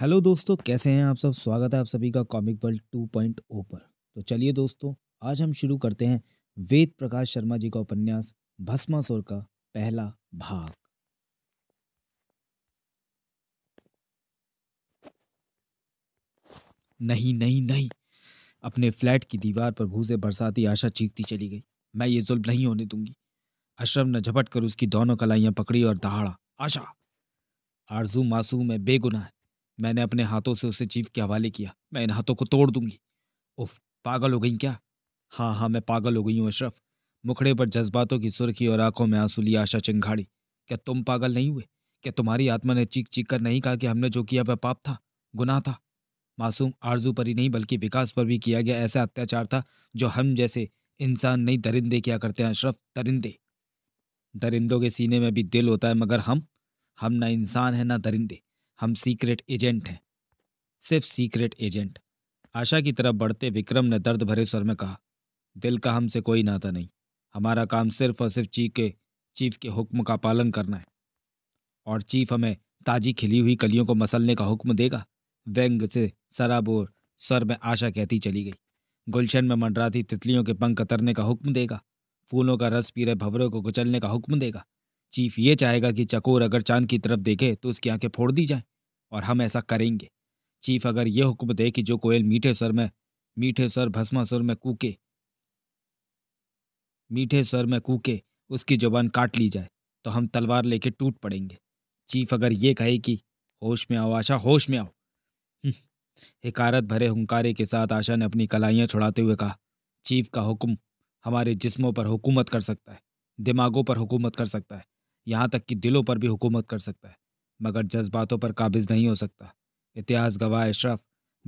hello दोस्तों कैसे हैं आप सब स्वागत है आप सभी का comic world two point O पर तो चलिए दोस्तों आज हम शुरू करते हैं वेद प्रकाश शर्मा जी का उपन्यास भस्मासुर का पहला भाग नहीं नहीं नहीं अपने फ्लैट की दीवार पर घूसे बरसाती आशा चीखती चली गई मैं ये जुल्म नहीं होने दूंगी अशरम ने झपट कर उसकी दोनों कलाइयां पकड़ी और दहाड़ा आशा आरजू मासूम है बेगुना है मैंने अपने हाथों से उसे चीफ के हवाले किया मैं इन हाथों को तोड़ दूंगी उफ पागल हो गई क्या हाँ हाँ मैं पागल हो गई हूँ अशरफ मुखड़े पर जज्बातों की सुर्खी और आंखों में आंसू लिया आशा चिंघाड़ी क्या तुम पागल नहीं हुए क्या तुम्हारी आत्मा ने चीख चीख कर नहीं कहा कि हमने जो किया वह पाप था गुनाह था मासूम आरजू पर ही नहीं बल्कि विकास पर भी किया गया ऐसा अत्याचार था जो हम जैसे इंसान नहीं दरिंदे क्या करते हैं अशरफ दरिंदे दरिंदों के सीने में भी दिल होता है मगर हम हम ना इंसान हैं ना दरिंदे हम सीक्रेट एजेंट हैं सिर्फ सीक्रेट एजेंट आशा की तरफ बढ़ते विक्रम ने दर्द भरे स्वर में कहा दिल का हमसे कोई नाता नहीं हमारा काम सिर्फ और सिर्फ चीफ के चीफ के हुक्म का पालन करना है और चीफ हमें ताजी खिली हुई कलियों को मसलने का हुक्म देगा व्यंग से सराबोर स्वर में आशा कहती चली गई गुलशन में मंडराती तितलियों के पंख कतरने का हुक्म देगा फूलों का रस पी रहे भवरों को कुचलने का हुक्म देगा चीफ ये चाहेगा कि चकोर अगर चांद की तरफ देखे तो उसकी आंखें फोड़ दी जाए और हम ऐसा करेंगे चीफ अगर ये हुक्म दे कि जो कोयल मीठे सर में मीठे सर भस्मा सर में कूके मीठे सर में कूके उसकी जुबान काट ली जाए तो हम तलवार लेके टूट पड़ेंगे चीफ अगर ये कहे कि होश में आओ आशा होश में आओ हम्म, हिकारत भरे हुंकारे के साथ आशा ने अपनी कलाइयाँ छुड़ाते हुए कहा चीफ का हुक्म हमारे जिस्मों पर हुकूमत कर सकता है दिमागों पर हुकूमत कर सकता है यहाँ तक कि दिलों पर भी हुकूमत कर सकता है मगर जज्बातों पर काबिज नहीं हो सकता इतिहास गवाह अशरफ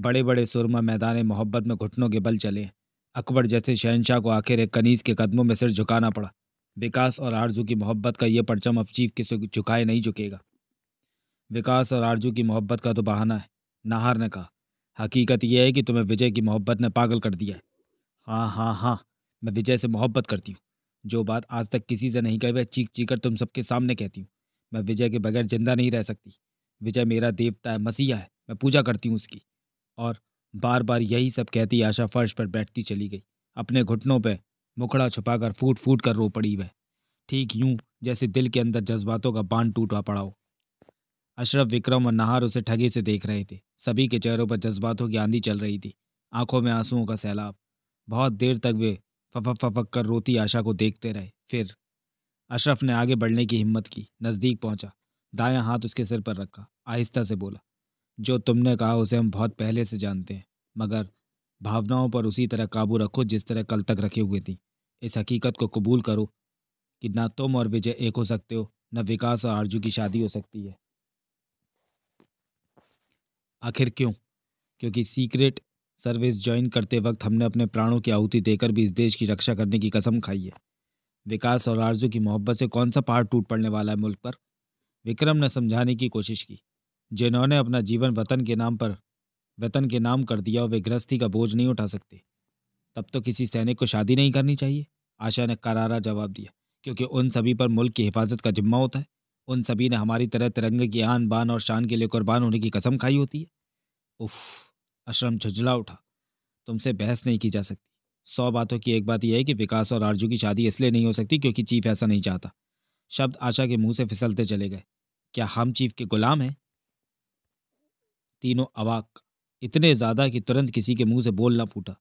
बड़े बड़े सुरमा मैदान मोहब्बत में घुटनों के बल चले अकबर जैसे शहनशाह को आखिर एक कनीज के कदमों में सिर झुकाना पड़ा विकास और आरजू की मोहब्बत का यह परचम अब चीफ किसी झुकाए नहीं झुकेगा विकास और आरजू की मोहब्बत का तो बहाना है नाहर ने कहा हकीकत यह है कि तुम्हें विजय की मोहब्बत ने पागल कर दिया है हाँ हाँ हाँ मैं विजय से मोहब्बत करती हूँ जो बात आज तक किसी से नहीं कही वह चीख चीख कर तुम सबके सामने कहती हूँ मैं विजय के बगैर जिंदा नहीं रह सकती विजय मेरा देवता है मसीहा है मैं पूजा करती हूँ उसकी और बार बार यही सब कहती आशा फर्श पर बैठती चली गई अपने घुटनों पर मुखड़ा छुपाकर फूट फूट कर रो पड़ी वह ठीक यूं जैसे दिल के अंदर जज्बातों का बांध टूटा पड़ा हो अशरफ विक्रम और नहार उसे ठगी से देख रहे थे सभी के चेहरों पर जज्बातों की आंधी चल रही थी आंखों में आंसुओं का सैलाब बहुत देर तक वे फफक फफक कर रोती आशा को देखते रहे फिर अशरफ ने आगे बढ़ने की हिम्मत की नज़दीक पहुंचा दायां हाथ उसके सिर पर रखा आहिस्ता से बोला जो तुमने कहा उसे हम बहुत पहले से जानते हैं मगर भावनाओं पर उसी तरह काबू रखो जिस तरह कल तक रखे हुए थी इस हकीकत को कबूल करो कि ना तुम और विजय एक हो सकते हो न विकास और आरजू की शादी हो सकती है आखिर क्यों क्योंकि सीक्रेट सर्विस ज्वाइन करते वक्त हमने अपने प्राणों की आहुति देकर भी इस देश की रक्षा करने की कसम खाई है विकास और आरजू की मोहब्बत से कौन सा पहाड़ टूट पड़ने वाला है मुल्क पर विक्रम ने समझाने की कोशिश की जिन्होंने अपना जीवन वतन के नाम पर वतन के नाम कर दिया और वे गृहस्थी का बोझ नहीं उठा सकते तब तो किसी सैनिक को शादी नहीं करनी चाहिए आशा ने करारा जवाब दिया क्योंकि उन सभी पर मुल्क की हिफाजत का जिम्मा होता है उन सभी ने हमारी तरह तिरंगे की आन बान और शान के लिए कुर्बान होने की कसम खाई होती है उफ अशरम झुझला उठा तुमसे बहस नहीं की जा सकती सौ बातों की एक बात यह है कि विकास और आरजू की शादी इसलिए नहीं हो सकती क्योंकि चीफ ऐसा नहीं चाहता शब्द आशा के मुंह से फिसलते चले गए क्या हम चीफ के गुलाम हैं तीनों अवाक इतने ज़्यादा कि तुरंत किसी के मुंह से बोलना फूटा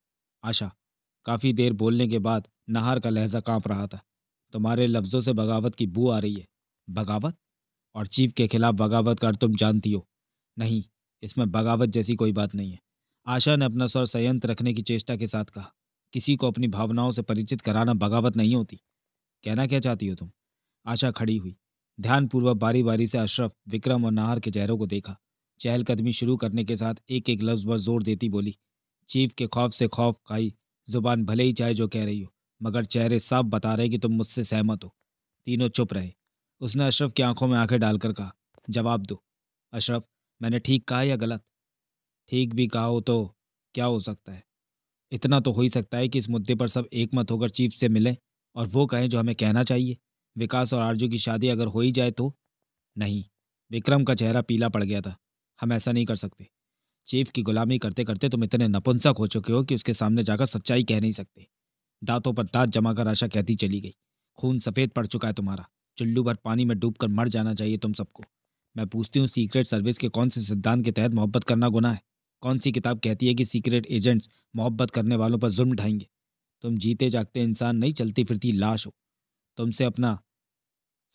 आशा काफ़ी देर बोलने के बाद नहार का लहजा कांप रहा था तुम्हारे लफ्ज़ों से बगावत की बू आ रही है बगावत और चीफ के खिलाफ बगावत कर तुम जानती हो नहीं इसमें बगावत जैसी कोई बात नहीं है आशा ने अपना स्वर संयंत्र रखने की चेष्टा के साथ कहा किसी को अपनी भावनाओं से परिचित कराना बगावत नहीं होती कहना क्या चाहती हो तुम आशा खड़ी हुई ध्यानपूर्वक बारी बारी से अशरफ विक्रम और नाहर के चेहरों को देखा चहलकदमी शुरू करने के साथ एक एक लफ्ज़ पर जोर देती बोली चीफ के खौफ से खौफ खाई जुबान भले ही चाहे जो कह रही हो मगर चेहरे साफ बता रहे कि तुम मुझसे सहमत हो तीनों चुप रहे उसने अशरफ की आंखों में आंखें डालकर कहा जवाब दो अशरफ मैंने ठीक कहा या गलत ठीक भी कहा हो तो क्या हो सकता है इतना तो हो ही सकता है कि इस मुद्दे पर सब एक मत होकर चीफ से मिलें और वो कहें जो हमें कहना चाहिए विकास और आरजू की शादी अगर हो ही जाए तो नहीं विक्रम का चेहरा पीला पड़ गया था हम ऐसा नहीं कर सकते चीफ की गुलामी करते करते तुम इतने नपुंसक हो चुके हो कि उसके सामने जाकर सच्चाई कह नहीं सकते दांतों पर दांत जमा कर आशा कहती चली गई खून सफ़ेद पड़ चुका है तुम्हारा चुल्लू भर पानी में डूबकर मर जाना चाहिए तुम सबको मैं पूछती हूँ सीक्रेट सर्विस के कौन से सिद्धांत के तहत मोहब्बत करना गुना है कौन सी किताब कहती है कि सीक्रेट एजेंट्स मोहब्बत करने वालों पर जुर्म ढाएंगे तुम जीते जागते इंसान नहीं चलती फिरती लाश हो तुमसे अपना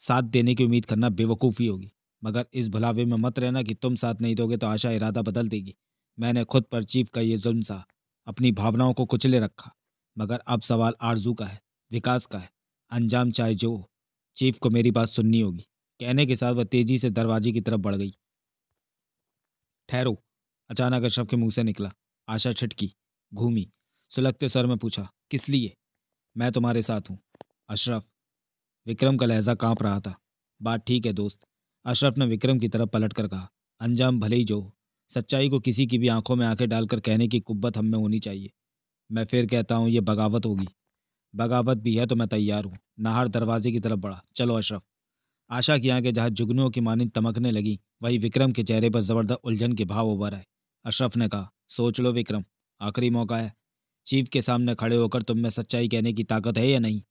साथ देने की उम्मीद करना बेवकूफ़ी होगी मगर इस भुलावे में मत रहना कि तुम साथ नहीं दोगे तो आशा इरादा बदल देगी मैंने खुद पर चीफ का ये जुल्म सा अपनी भावनाओं को कुचले रखा मगर अब सवाल आरजू का है विकास का है अंजाम चाहे जो हो चीफ को मेरी बात सुननी होगी कहने के साथ वह तेजी से दरवाजे की तरफ बढ़ गई ठहरो अचानक अशरफ के मुंह से निकला आशा छिटकी घूमी सुलगते सर में पूछा किस लिए मैं तुम्हारे साथ हूँ अशरफ विक्रम का लहजा कांप रहा था बात ठीक है दोस्त अशरफ ने विक्रम की तरफ पलट कर कहा अंजाम भले ही जो सच्चाई को किसी की भी आंखों में आंखें डालकर कहने की कुब्बत हम में होनी चाहिए मैं फिर कहता हूँ ये बगावत होगी बगावत भी है तो मैं तैयार हूँ नाहर दरवाजे की तरफ बढ़ा चलो अशरफ आशा की आंखें जहाँ जुगनुओं की मानी तमकने लगी वही विक्रम के चेहरे पर जबरदस्त उलझन के भाव उभर आए अशरफ ने कहा सोच लो विक्रम आखिरी मौका है चीफ के सामने खड़े होकर तुम में सच्चाई कहने की ताकत है या नहीं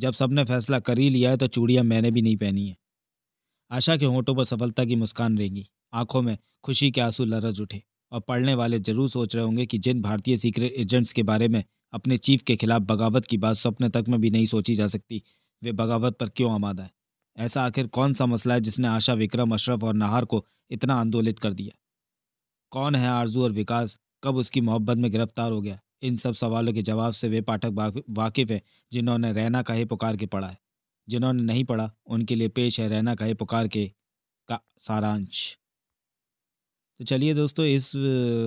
जब सबने फैसला कर ही लिया है तो चूड़ियाँ मैंने भी नहीं पहनी है आशा के होंठों पर सफलता की मुस्कान रहेंगी आंखों में खुशी के आंसू लरज उठे और पढ़ने वाले जरूर सोच रहे होंगे कि जिन भारतीय सीक्रेट एजेंट्स के बारे में अपने चीफ के खिलाफ बगावत की बात सपने तक में भी नहीं सोची जा सकती वे बगावत पर क्यों आमादा है ऐसा आखिर कौन सा मसला है जिसने आशा विक्रम अशरफ और नाहर को इतना आंदोलित कर दिया कौन है आरजू और विकास कब उसकी मोहब्बत में गिरफ्तार हो गया इन सब सवालों के जवाब से वे पाठक वाकिफ़ हैं जिन्होंने रैना का ही पुकार के पढ़ा है जिन्होंने नहीं पढ़ा उनके लिए पेश है रैना का ही पुकार के का सारांश तो चलिए दोस्तों इस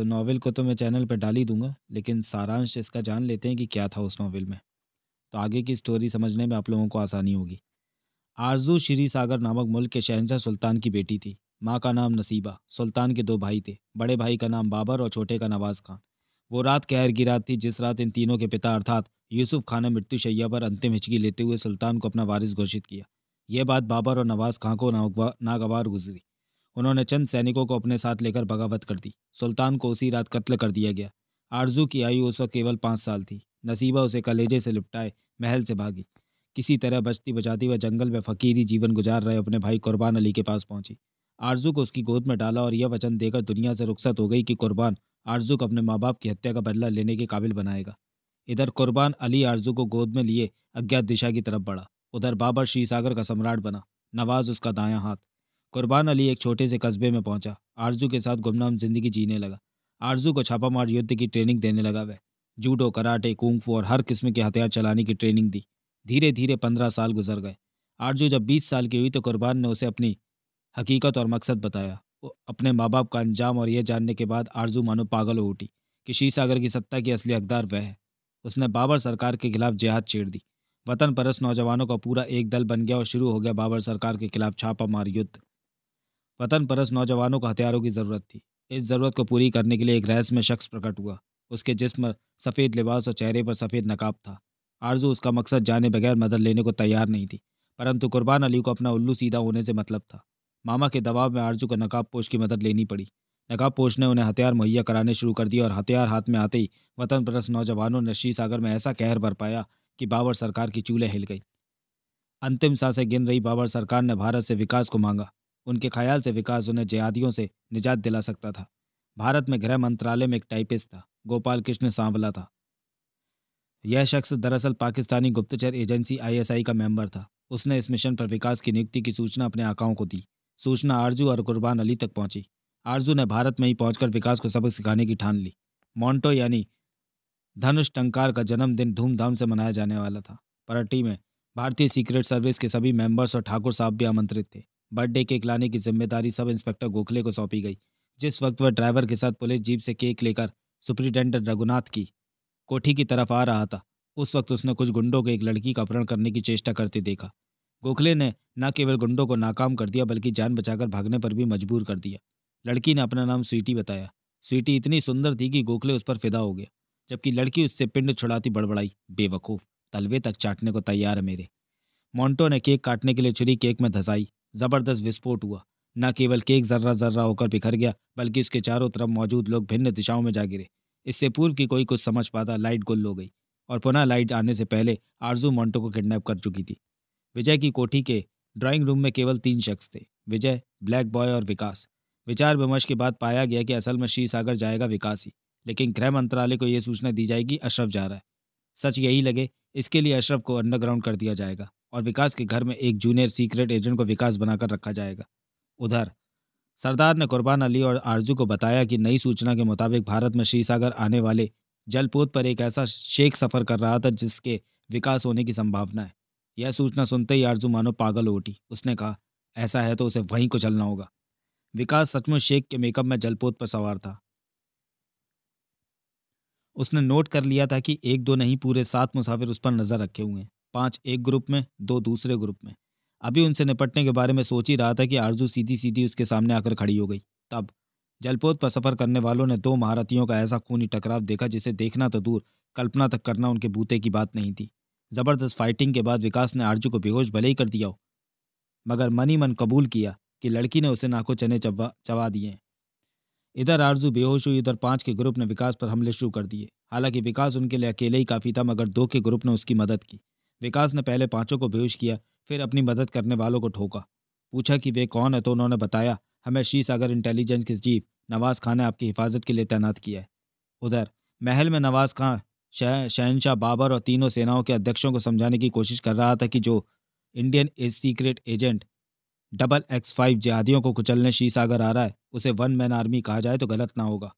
नावल को तो मैं चैनल पर डाल ही दूंगा लेकिन सारांश इसका जान लेते हैं कि क्या था उस नावल में तो आगे की स्टोरी समझने में आप लोगों को आसानी होगी आरजू श्री सागर नामक मुल्क के शहनशाह सुल्तान की बेटी थी माँ का नाम नसीबा सुल्तान के दो भाई थे बड़े भाई का नाम बाबर और छोटे का नवाज खान वो रात कहर की रात थी जिस रात इन तीनों के पिता अर्थात यूसुफ खान ने मृत्युशैया पर अंतिम हिचकी लेते हुए सुल्तान को अपना वारिस घोषित किया यह बात बाबर और नवाज खां को नागवार गुजरी उन्होंने चंद सैनिकों को अपने साथ लेकर बगावत कर दी सुल्तान को उसी रात कत्ल कर दिया गया आरजू की आयु उस वक्त केवल पाँच साल थी नसीबा उसे कलेजे से लिपटाए महल से भागी किसी तरह बचती बचाती वह जंगल में फकीरी जीवन गुजार रहे अपने भाई कुर्बान अली के पास पहुंची आरजू को उसकी गोद में डाला और यह वचन देकर दुनिया से रुखसत हो गई कि कुर्बान आरजू को अपने माँ बाप की हत्या का बदला लेने के काबिल बनाएगा इधर कुर्बान अली आरजू को गोद में लिए अज्ञात दिशा की तरफ बढ़ा उधर बाबर श्री सागर का सम्राट बना नवाज उसका दायां हाथ कुर्बान अली एक छोटे से कस्बे में पहुंचा आरजू के साथ गुमनाम जिंदगी जीने लगा आरजू को छापामार युद्ध की ट्रेनिंग देने लगा वह जूडो कराटे कुंफू और हर किस्म के हथियार चलाने की ट्रेनिंग दी धीरे धीरे पंद्रह साल गुजर गए आरजू जब बीस साल की हुई तो कुर्बान ने उसे अपनी हकीकत और मकसद बताया अपने माँ बाप का अंजाम और यह जानने के बाद आरजू मानो पागल हो उठी कि शी सागर की सत्ता की असली हकदार वह है उसने बाबर सरकार के खिलाफ जिहाद छेड़ दी वतन परस नौजवानों का पूरा एक दल बन गया और शुरू हो गया बाबर सरकार के खिलाफ छापामार युद्ध वतन परस नौजवानों को हथियारों की ज़रूरत थी इस ज़रूरत को पूरी करने के लिए एक रहस्यमय शख्स प्रकट हुआ उसके जिसम सफ़ेद लिबास और चेहरे पर सफ़ेद नकाब था आरजू उसका मकसद जाने बगैर मदद लेने को तैयार नहीं थी परंतु कुर्बान अली को अपना उल्लू सीधा होने से मतलब था मामा के दबाव में आरजू को नकाब पोष की मदद लेनी पड़ी नकाब पोष ने उन्हें हथियार मुहैया कराने शुरू कर दिए और हथियार हाथ में आते ही वतन परस नौजवानों ने सागर में ऐसा कहर भर पाया कि बाबर सरकार की चूल्हे हिल गई अंतिम सांसें गिन रही बाबर सरकार ने भारत से विकास को मांगा उनके ख्याल से विकास उन्हें जयादियों से निजात दिला सकता था भारत में गृह मंत्रालय में एक टाइपिस्ट था गोपाल कृष्ण सांवला था यह शख्स दरअसल पाकिस्तानी गुप्तचर एजेंसी आईएसआई का मेंबर था उसने इस मिशन पर विकास की नियुक्ति की सूचना अपने आकाओं को दी सूचना आरजू और कुर्बान अली तक पहुंची आरजू ने भारत में ही पहुंचकर विकास को सबक सिखाने की ठान ली मॉन्टो यानी धनुष टंकार का जन्मदिन धूमधाम से मनाया जाने वाला था पार्टी में भारतीय सीक्रेट सर्विस के सभी मेंबर्स और ठाकुर साहब भी आमंत्रित थे बर्थडे केक लाने की जिम्मेदारी सब इंस्पेक्टर गोखले को सौंपी गई जिस वक्त वह ड्राइवर के साथ पुलिस जीप से केक लेकर सुप्रिंटेंडेंट रघुनाथ की कोठी की तरफ आ रहा था उस वक्त उसने कुछ गुंडों को एक लड़की का अपहरण करने की चेष्टा करते देखा गोखले ने न केवल गुंडों को नाकाम कर दिया बल्कि जान बचाकर भागने पर भी मजबूर कर दिया लड़की ने अपना नाम स्वीटी बताया स्वीटी इतनी सुंदर थी कि गोखले उस पर फिदा हो गया जबकि लड़की उससे पिंड छुड़ाती बड़बड़ाई बेवकूफ़ तलवे तक चाटने को तैयार है मेरे मोंटो ने केक काटने के लिए छुरी केक में धसाई ज़बरदस्त विस्फोट हुआ न केवल केक जर्रा जर्रा होकर बिखर गया बल्कि उसके चारों तरफ मौजूद लोग भिन्न दिशाओं में जा गिरे इससे पूर्व की कोई कुछ समझ पाता लाइट गुल हो गई और पुनः लाइट आने से पहले आरजू मोंटो को किडनैप कर चुकी थी विजय की कोठी के ड्राइंग रूम में केवल तीन शख्स थे विजय ब्लैक बॉय और विकास विचार विमर्श के बाद पाया गया कि असल में श्री सागर जाएगा विकास ही लेकिन गृह मंत्रालय को यह सूचना दी जाएगी अशरफ जा रहा है सच यही लगे इसके लिए अशरफ को अंडरग्राउंड कर दिया जाएगा और विकास के घर में एक जूनियर सीक्रेट एजेंट को विकास बनाकर रखा जाएगा उधर सरदार ने कुर्बान अली और आरजू को बताया कि नई सूचना के मुताबिक भारत में श्री सागर आने वाले जलपोत पर एक ऐसा शेख सफ़र कर रहा था जिसके विकास होने की संभावना है यह सूचना सुनते ही आरजू मानो पागल उठी उसने कहा ऐसा है तो उसे वहीं को चलना होगा विकास सचमुच शेख के मेकअप में जलपोत पर सवार था उसने नोट कर लिया था कि एक दो नहीं पूरे सात मुसाफिर उस पर नज़र रखे हुए हैं पांच एक ग्रुप में दो दूसरे ग्रुप में अभी उनसे निपटने के बारे में सोच ही रहा था कि आरजू सीधी सीधी उसके सामने आकर खड़ी हो गई तब जलपोत पर सफर करने वालों ने दो महारथियों का ऐसा खूनी टकराव देखा जिसे देखना तो दूर कल्पना तक करना उनके बूते की बात नहीं थी ज़बरदस्त फाइटिंग के बाद विकास ने आरजू को बेहोश भले ही कर दिया हो मगर मनी मन कबूल किया कि लड़की ने उसे नाखों चने चबा चबा दिए इधर आरजू बेहोश हुई उधर पांच के ग्रुप ने विकास पर हमले शुरू कर दिए हालांकि विकास उनके लिए अकेले ही काफ़ी था मगर दो के ग्रुप ने उसकी मदद की विकास ने पहले पांचों को बेहोश किया फिर अपनी मदद करने वालों को ठोका पूछा कि वे कौन है तो उन्होंने बताया हमें श्री सागर इंटेलिजेंस के चीफ नवाज खान ने आपकी हिफाजत के लिए तैनात किया है उधर महल में नवाज खां शहनशाह बाबर और तीनों सेनाओं के अध्यक्षों को समझाने की कोशिश कर रहा था कि जो Indian as secret agent double X five जिहादियों को कुचलने सागर आ रहा है उसे वन मैन आर्मी कहा जाए तो गलत ना होगा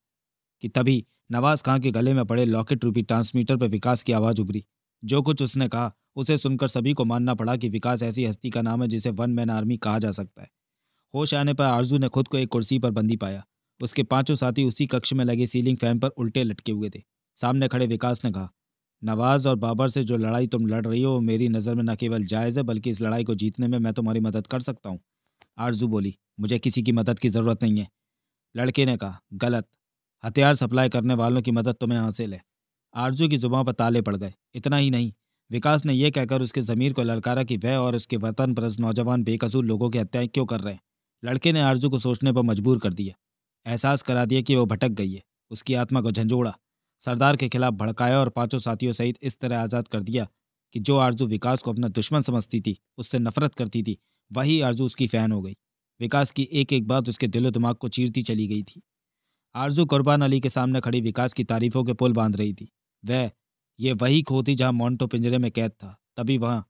कि तभी नवाज खां के गले में पड़े लॉकेट रूपी ट्रांसमीटर पर विकास की आवाज़ उभरी जो कुछ उसने कहा उसे सुनकर सभी को मानना पड़ा कि विकास ऐसी हस्ती का नाम है जिसे वन मैन आर्मी कहा जा सकता है होश आने पर आरजू ने खुद को एक कुर्सी पर बंदी पाया उसके पांचों साथी उसी कक्ष में लगे सीलिंग फैन पर उल्टे लटके हुए थे सामने खड़े विकास ने कहा नवाज और बाबर से जो लड़ाई तुम लड़ रही हो मेरी नज़र में न केवल जायज़ है बल्कि इस लड़ाई को जीतने में मैं तुम्हारी मदद कर सकता हूँ आरजू बोली मुझे किसी की मदद की ज़रूरत नहीं है लड़के ने कहा गलत हथियार सप्लाई करने वालों की मदद तुम्हें हासिल है आरजू की जुबान पर ताले पड़ गए इतना ही नहीं विकास ने यह कहकर उसके ज़मीर को ललकारा कि वह और उसके वतन परस नौजवान बेकसूर लोगों की हत्याएं क्यों कर रहे हैं लड़के ने आरजू को सोचने पर मजबूर कर दिया एहसास करा दिया कि वह भटक गई है उसकी आत्मा को झंझोड़ा सरदार के खिलाफ भड़काया और पांचों साथियों सहित इस तरह आज़ाद कर दिया कि जो आरजू विकास को अपना दुश्मन समझती थी उससे नफरत करती थी वही आरजू उसकी फ़ैन हो गई विकास की एक एक बात उसके दिलो दिमाग को चीरती चली गई थी आरजू कुर्बान अली के सामने खड़ी विकास की तारीफों के पुल बांध रही थी वह ये वही खो थी जहाँ मोन्टो पिंजरे में कैद था तभी वहाँ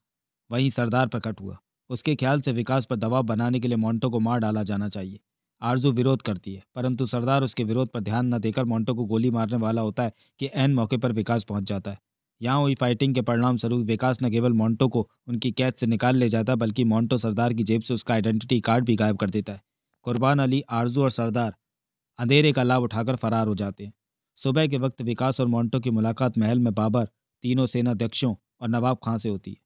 वहीं सरदार प्रकट हुआ उसके ख्याल से विकास पर दबाव बनाने के लिए मोन्टो को मार डाला जाना चाहिए आरजू विरोध करती है परंतु सरदार उसके विरोध पर ध्यान न देकर मोंटो को गोली मारने वाला होता है कि एन मौके पर विकास पहुंच जाता है यहाँ हुई फाइटिंग के परिणाम स्वरूप विकास न केवल मोंटो को उनकी कैद से निकाल ले जाता बल्कि मोंटो सरदार की जेब से उसका आइडेंटिटी कार्ड भी गायब कर देता है कुर्बान अली आरजू और सरदार अंधेरे का लाभ उठाकर फरार हो जाते हैं सुबह के वक्त विकास और मोंटो की मुलाकात महल में बाबर तीनों सेनाध्यक्षों और नवाब खां से होती है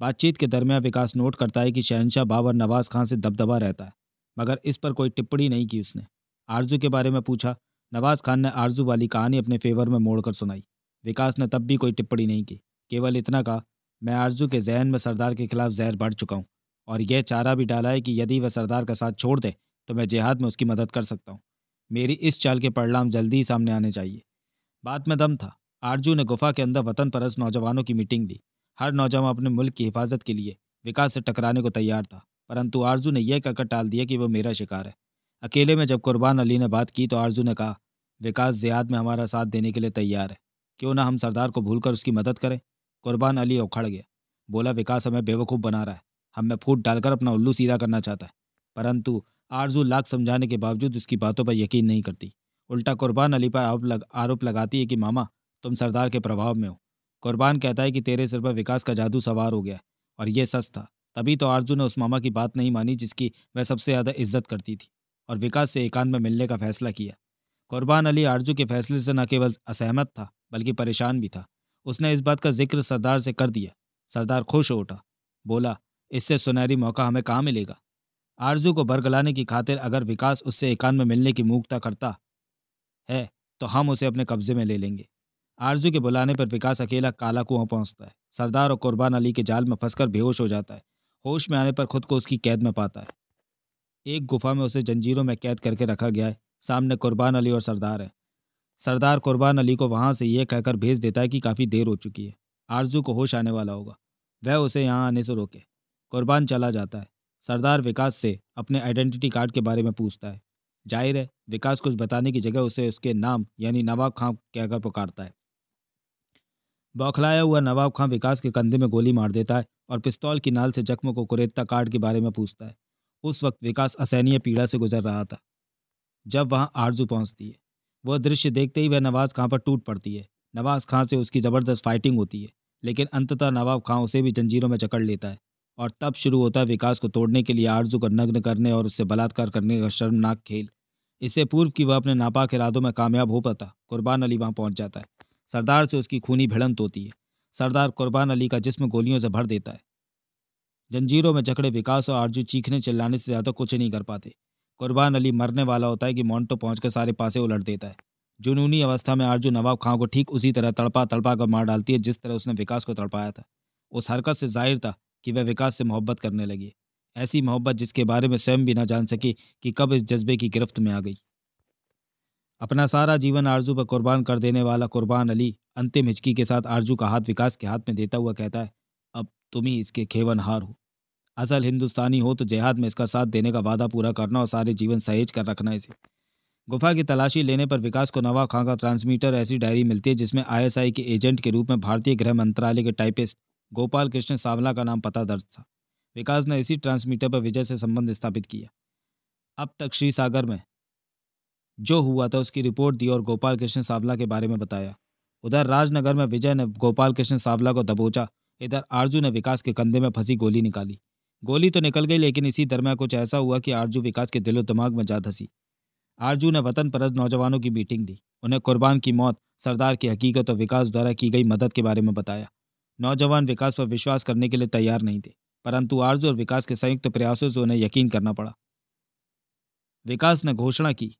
बातचीत के दरमियान विकास नोट करता है कि शहनशाह बाबर नवाज खां से दबदबा रहता है मगर इस पर कोई टिप्पणी नहीं की उसने आरजू के बारे में पूछा नवाज खान ने आरजू वाली कहानी अपने फेवर में मोड़कर सुनाई विकास ने तब भी कोई टिप्पणी नहीं की केवल इतना कहा मैं आरजू के जहन में सरदार के खिलाफ जहर बढ़ चुका हूँ और यह चारा भी डाला है कि यदि वह सरदार का साथ छोड़ दे तो मैं जिहाद में उसकी मदद कर सकता हूँ मेरी इस चाल के परिणाम जल्दी ही सामने आने चाहिए बात में दम था आरजू ने गुफा के अंदर वतन परस नौजवानों की मीटिंग दी हर नौजवान अपने मुल्क की हिफाजत के लिए विकास से टकराने को तैयार था परंतु आरजू ने यह कहकर टाल दिया कि वह मेरा शिकार है अकेले में जब कुर्बान अली ने बात की तो आरजू ने कहा विकास जियाद में हमारा साथ देने के लिए तैयार है क्यों ना हम सरदार को भूलकर उसकी मदद करें कुर्बान अली उखड़ गया बोला विकास हमें बेवकूफ़ बना रहा है हमें फूट डालकर अपना उल्लू सीधा करना चाहता है परंतु आरजू लाख समझाने के बावजूद उसकी बातों पर यकीन नहीं करती उल्टा कुर्बान अली पर आरोप लग आरोप लगाती है कि मामा तुम सरदार के प्रभाव में हो कुर्बान कहता है कि तेरे सिर पर विकास का जादू सवार हो गया और यह सच था तभी तो आरजू ने उस मामा की बात नहीं मानी जिसकी वह सबसे ज़्यादा इज्जत करती थी और विकास से एकांत में मिलने का फैसला किया कुर्बान अली आरजू के फैसले से न केवल असहमत था बल्कि परेशान भी था उसने इस बात का जिक्र सरदार से कर दिया सरदार खुश हो उठा बोला इससे सुनहरी मौका हमें कहाँ मिलेगा आरजू को बरगलाने की खातिर अगर विकास उससे एकांत में मिलने की मूकता करता है तो हम उसे अपने कब्जे में ले लेंगे आरजू के बुलाने पर विकास अकेला काला कुआं पहुंचता है सरदार और कुर्बान अली के जाल में फंसकर बेहोश हो जाता है होश में आने पर खुद को उसकी कैद में पाता है एक गुफा में उसे जंजीरों में कैद करके रखा गया है सामने कुर्बान अली और सरदार है सरदार कुर्बान अली को वहाँ से ये कहकर भेज देता है कि काफ़ी देर हो चुकी है आरजू को होश आने वाला होगा वह उसे यहाँ आने से रोके कुर्बान चला जाता है सरदार विकास से अपने आइडेंटिटी कार्ड के बारे में पूछता है जाहिर है विकास कुछ बताने की जगह उसे उसके नाम यानी नवाब खां कहकर पुकारता है बौखलाया हुआ नवाब खां विकास के कंधे में गोली मार देता है और पिस्तौल की नाल से जख्मों को कुरेता कार्ड के बारे में पूछता है उस वक्त विकास असहनीय पीड़ा से गुजर रहा था जब वहाँ आरजू पहुँचती है वह दृश्य देखते ही वह नवाज खां पर टूट पड़ती है नवाज खां से उसकी ज़बरदस्त फाइटिंग होती है लेकिन अंततः नवाब खां उसे भी जंजीरों में जकड़ लेता है और तब शुरू होता है विकास को तोड़ने के लिए आरजू का नग्न करने और उससे बलात्कार करने का शर्मनाक खेल इससे पूर्व की वह अपने नापाक इरादों में कामयाब हो पाता कुर्बान अली वहाँ पहुँच जाता है सरदार से उसकी खूनी भिड़ंत होती है सरदार कुर्बान अली का जिसम गोलियों से भर देता है जंजीरों में जकड़े विकास और आरजू चीखने चिल्लाने से ज़्यादा कुछ नहीं कर पाते कुर्बान अली मरने वाला होता है कि मॉन्टो पहुंचकर सारे पासे उलट देता है जुनूनी अवस्था में आरजू नवाब खां को ठीक उसी तरह तड़पा तड़पा कर मार डालती है जिस तरह उसने विकास को तड़पाया था उस हरकत से जाहिर था कि वह विकास से मोहब्बत करने लगी ऐसी मोहब्बत जिसके बारे में स्वयं भी ना जान सकी कि कब इस जज्बे की गिरफ्त में आ गई अपना सारा जीवन आरजू पर कुर्बान कर देने वाला कुर्बान अली अंतिम हिचकी के साथ आरजू का हाथ विकास के हाथ में देता हुआ कहता है अब तुम ही इसके खेवन हार हो असल हिंदुस्तानी हो तो जेहाद में इसका साथ देने का वादा पूरा करना और सारे जीवन सहेज कर रखना इसे गुफा की तलाशी लेने पर विकास को नवा खां का ट्रांसमीटर ऐसी डायरी मिलती है जिसमें आईएसआई के एजेंट के रूप में भारतीय गृह मंत्रालय के टाइपिस्ट गोपाल कृष्ण सावला का नाम पता दर्ज था विकास ने इसी ट्रांसमीटर पर विजय से संबंध स्थापित किया अब तक श्री सागर में जो हुआ था उसकी रिपोर्ट दी और गोपाल कृष्ण सावला के बारे में बताया उधर राजनगर में विजय ने गोपाल कृष्ण सावला को दबोचा इधर आरजू ने विकास के कंधे में फंसी गोली निकाली गोली तो निकल गई लेकिन इसी दरम्यान कुछ ऐसा हुआ कि आरजू विकास के दिलो दिमाग में जा धसी आरजू ने वतन परस नौजवानों की मीटिंग दी उन्हें कुर्बान की मौत सरदार की हकीकत और विकास द्वारा की गई मदद के बारे में बताया नौजवान विकास पर विश्वास करने के लिए तैयार नहीं थे परंतु आरजू और विकास के संयुक्त प्रयासों से उन्हें यकीन करना पड़ा विकास ने घोषणा की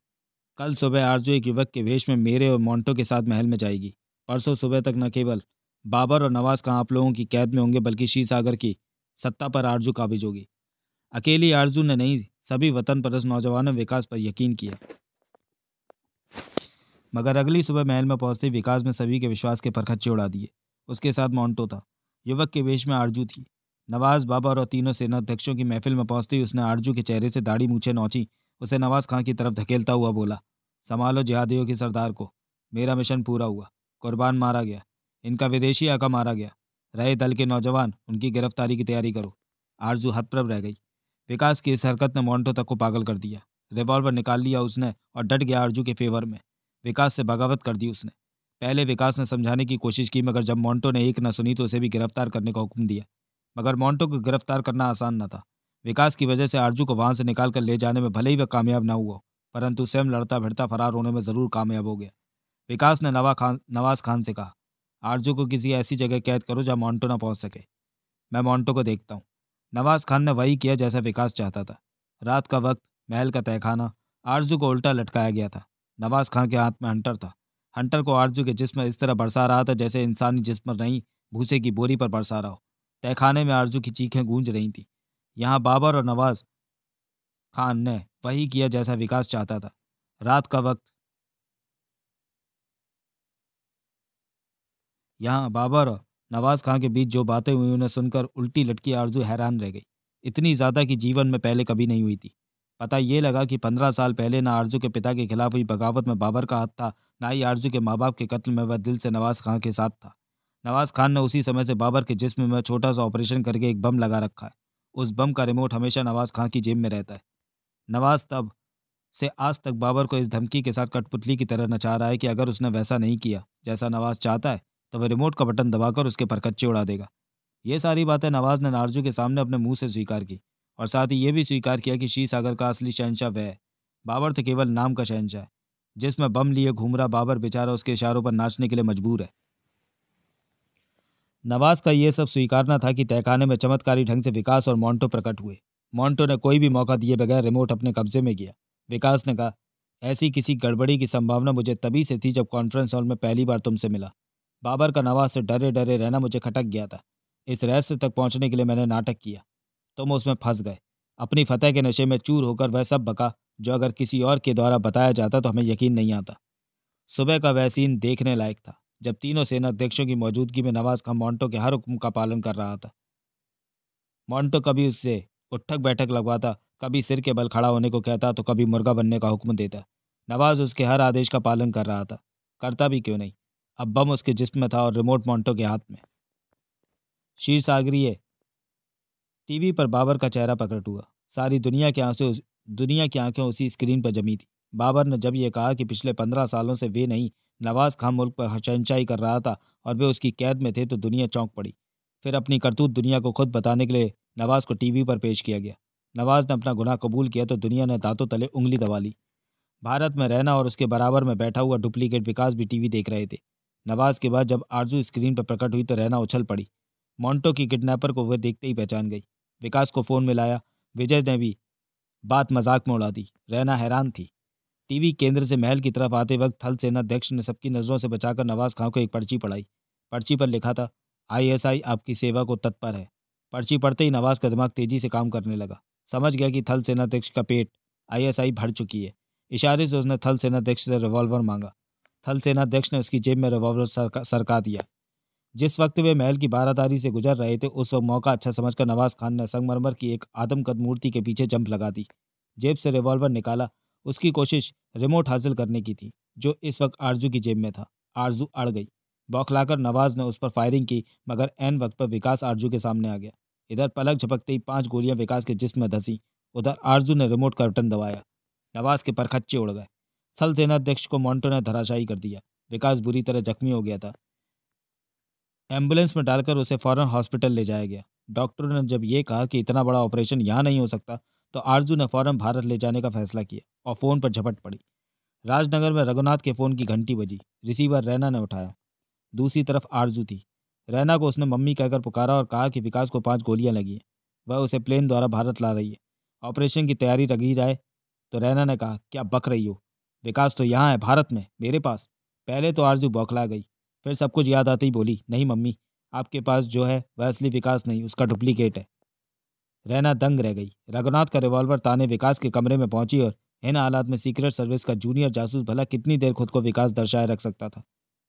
कल सुबह आरजू एक युवक के वेश में मेरे और मोंटो के साथ महल में जाएगी परसों सुबह तक न केवल बाबर और नवाज कहाँ आप लोगों की कैद में होंगे बल्कि शी सागर की सत्ता पर आरजू काबिज होगी अकेली आरजू ने नहीं सभी वतन परस नौजवानों विकास पर यकीन किया मगर अगली सुबह महल में पहुंचते विकास में सभी के विश्वास के परखच्चे उड़ा दिए उसके साथ मोंटो था युवक के वेश में आरजू थी नवाज बाबर और तीनों सेनाध्यक्षों की महफिल में पहुंचते ही उसने आरजू के चेहरे से दाढ़ी मूछे नौची उसे नवाज खां की तरफ धकेलता हुआ बोला संभालो जिहादियों के सरदार को मेरा मिशन पूरा हुआ कुर्बान मारा गया इनका विदेशी आका मारा गया रहे दल के नौजवान उनकी गिरफ्तारी की तैयारी करो आरजू हतप्रभ रह गई विकास की इस हरकत ने मोन्टो तक को पागल कर दिया रिवॉल्वर निकाल लिया उसने और डट गया आरजू के फेवर में विकास से बगावत कर दी उसने पहले विकास ने समझाने की कोशिश की मगर जब मोन्टो ने एक न सुनी तो उसे भी गिरफ्तार करने का हुक्म दिया मगर मोन्टो को गिरफ्तार करना आसान न था विकास की वजह से आरजू को वहां से निकाल कर ले जाने में भले ही वह कामयाब ना हुआ परंतु स्वयं लड़ता भिड़ता फरार होने में ज़रूर कामयाब हो गया विकास ने नवा खान नवाज खान से कहा आरजू को किसी ऐसी जगह कैद करो जहाँ मॉन्टो ना पहुँच सके मैं मॉन्टो को देखता हूँ नवाज खान ने वही किया जैसा विकास चाहता था रात का वक्त महल का तहखाना आरजू को उल्टा लटकाया गया था नवाज खान के हाथ में हंटर था हंटर को आरजू के जिसम इस तरह बरसा रहा था जैसे इंसानी जिसम नहीं भूसे की बोरी पर बरसा रहा हो तहखाने में आरजू की चीखें गूंज रही थीं यहाँ बाबर और नवाज खान ने वही किया जैसा विकास चाहता था रात का वक्त यहाँ बाबर और नवाज खान के बीच जो बातें हुई उन्हें सुनकर उल्टी लटकी आरजू हैरान रह गई इतनी ज़्यादा कि जीवन में पहले कभी नहीं हुई थी पता ये लगा कि पंद्रह साल पहले ना आरजू के पिता के खिलाफ हुई बगावत में बाबर का हाथ था ना ही आरजू के माँ बाप के कत्ल में वह दिल से नवाज खान के साथ था नवाज खान ने उसी समय से बाबर के जिस्म में छोटा सा ऑपरेशन करके एक बम लगा रखा है उस बम का रिमोट हमेशा नवाज खां की जेब में रहता है नवाज तब से आज तक बाबर को इस धमकी के साथ कठपुतली की तरह नचा रहा है कि अगर उसने वैसा नहीं किया जैसा नवाज चाहता है तो वह रिमोट का बटन दबाकर उसके परकच्चे उड़ा देगा ये सारी बातें नवाज ने नारजू के सामने अपने मुंह से स्वीकार की और साथ ही ये भी स्वीकार किया कि शी सागर का असली शहनशाह वह है बाबर तो केवल नाम का शहनशाह है जिसमें बम लिए घूम रहा बाबर बेचारा उसके इशारों पर नाचने के लिए मजबूर है नवाज का यह सब स्वीकारना था कि तहखाने में चमत्कारी ढंग से विकास और मॉन्टो प्रकट हुए मॉन्टो ने कोई भी मौका दिए बगैर रिमोट अपने कब्जे में किया विकास ने कहा ऐसी किसी गड़बड़ी की संभावना मुझे तभी से थी जब कॉन्फ्रेंस हॉल में पहली बार तुमसे मिला बाबर का नवाज से डरे डरे रहना मुझे खटक गया था इस रहस्य तक पहुंचने के लिए मैंने नाटक किया तुम उसमें फंस गए अपनी फतेह के नशे में चूर होकर वह सब बका जो अगर किसी और के द्वारा बताया जाता तो हमें यकीन नहीं आता सुबह का वह सीन देखने लायक था जब तीनों सेना अध्यक्षों की मौजूदगी में नवाज खां मॉन्टो के हर हुक्म का पालन कर रहा था मॉन्टो कभी उससे उठक बैठक लगवाता कभी सिर के बल खड़ा होने को कहता तो कभी मुर्गा बनने का हुक्म देता नवाज उसके हर आदेश का पालन कर रहा था करता भी क्यों नहीं अब बम उसके जिस्म में था और रिमोट मॉन्टो के हाथ में शीर सागरीय टीवी पर बाबर का चेहरा प्रकट हुआ सारी दुनिया के आंखें दुनिया की आंखें उसी स्क्रीन पर जमी थी बाबर ने जब यह कहा कि पिछले पंद्रह सालों से वे नहीं नवाज खां मुल्क पर हशनशाही कर रहा था और वे उसकी कैद में थे तो दुनिया चौंक पड़ी फिर अपनी करतूत दुनिया को खुद बताने के लिए नवाज को टीवी पर पेश किया गया नवाज ने अपना गुनाह कबूल किया तो दुनिया ने दांतों तले उंगली दबा ली भारत में रहना और उसके बराबर में बैठा हुआ डुप्लीकेट विकास भी टीवी देख रहे थे नवाज के बाद जब आरजू स्क्रीन पर प्रकट हुई तो रहना उछल पड़ी मॉन्टो की किडनैपर को वह देखते ही पहचान गई विकास को फ़ोन में लाया विजय ने भी बात मजाक में उड़ा दी रहना हैरान थी टीवी केंद्र से महल की तरफ आते वक्त थल सेनाध्यक्ष ने सबकी नज़रों से बचाकर नवाज खां को एक पर्ची पढ़ाई पर्ची पर लिखा था आईएसआई आपकी सेवा को तत्पर है पर्ची पढ़ते ही नवाज का दिमाग तेजी से काम करने लगा समझ गया कि थल सेनाध्यक्ष का पेट आईएसआई भर चुकी है इशारे से उसने थल सेनाध्यक्ष से रिवॉल्वर मांगा थल सेनाध्यक्ष ने उसकी जेब में रिवॉल्वर सरका, सरका दिया जिस वक्त वे महल की बारादारी से गुजर रहे थे उस वक्त मौका अच्छा समझकर नवाज खान ने संगमरमर की एक आदमकद मूर्ति के पीछे जंप लगा दी जेब से रिवॉल्वर निकाला उसकी कोशिश रिमोट हासिल करने की थी जो इस वक्त आरजू की जेब में था आरजू अड़ गई बौखलाकर नवाज ने उस पर फायरिंग की मगर एन वक्त पर विकास आरजू के सामने आ गया इधर पलक झपकते ही पांच गोलियां विकास के जिस्म में धंसी उधर आरजू ने रिमोट का बटन दबाया नवाज के परखच्चे उड़ गए थल सेनाध्यक्ष को मॉन्टो ने धराशाई कर दिया विकास बुरी तरह जख्मी हो गया था एम्बुलेंस में डालकर उसे फ़ौरन हॉस्पिटल ले जाया गया डॉक्टरों ने जब ये कहा कि इतना बड़ा ऑपरेशन यहाँ नहीं हो सकता तो आरजू ने फौरन भारत ले जाने का फैसला किया और फ़ोन पर झपट पड़ी राजनगर में रघुनाथ के फ़ोन की घंटी बजी रिसीवर रैना ने उठाया दूसरी तरफ आरजू थी रैना को उसने मम्मी कहकर पुकारा और कहा कि विकास को पांच गोलियां लगी हैं वह उसे प्लेन द्वारा भारत ला रही है ऑपरेशन की तैयारी रखी जाए तो रैना ने कहा क्या बक रही हो विकास तो यहाँ है भारत में मेरे पास पहले तो आरजू बौखला गई फिर सब कुछ याद आते ही बोली नहीं मम्मी आपके पास जो है वह असली विकास नहीं उसका डुप्लीकेट है रैना दंग रह गई रघुनाथ का रिवॉल्वर ताने विकास के कमरे में पहुंची और इन हालात में सीक्रेट सर्विस का जूनियर जासूस भला कितनी देर खुद को विकास दर्शाए रख सकता था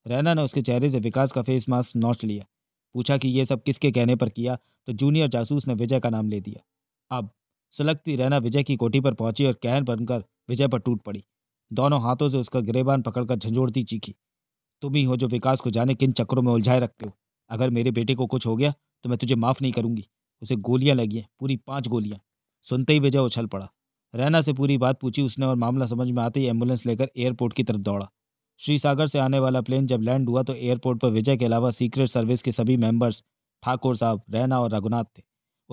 रैना ने उसके चेहरे से विकास का फेस मास्क नोच लिया पूछा कि ये सब किसके कहने पर किया तो जूनियर जासूस ने विजय का नाम ले दिया अब सुलगती रैना विजय की कोठी पर पहुंची और कहन बनकर विजय पर टूट पड़ी दोनों हाथों से उसका गिरेबान पकड़कर झंझोड़ती चीखी तुम ही हो जो विकास को जाने किन चक्रों में उलझाए रखते हो अगर मेरे बेटे को कुछ हो गया तो मैं तुझे माफ़ नहीं करूंगी उसे गोलियां लगी पूरी पांच गोलियां सुनते ही विजय उछल पड़ा रैना से पूरी बात पूछी उसने और मामला समझ में आते ही एम्बुलेंस लेकर एयरपोर्ट की तरफ दौड़ा श्री सागर से आने वाला प्लेन जब लैंड हुआ तो एयरपोर्ट पर विजय के अलावा सीक्रेट सर्विस के सभी मेंबर्स ठाकुर साहब रैना और रघुनाथ थे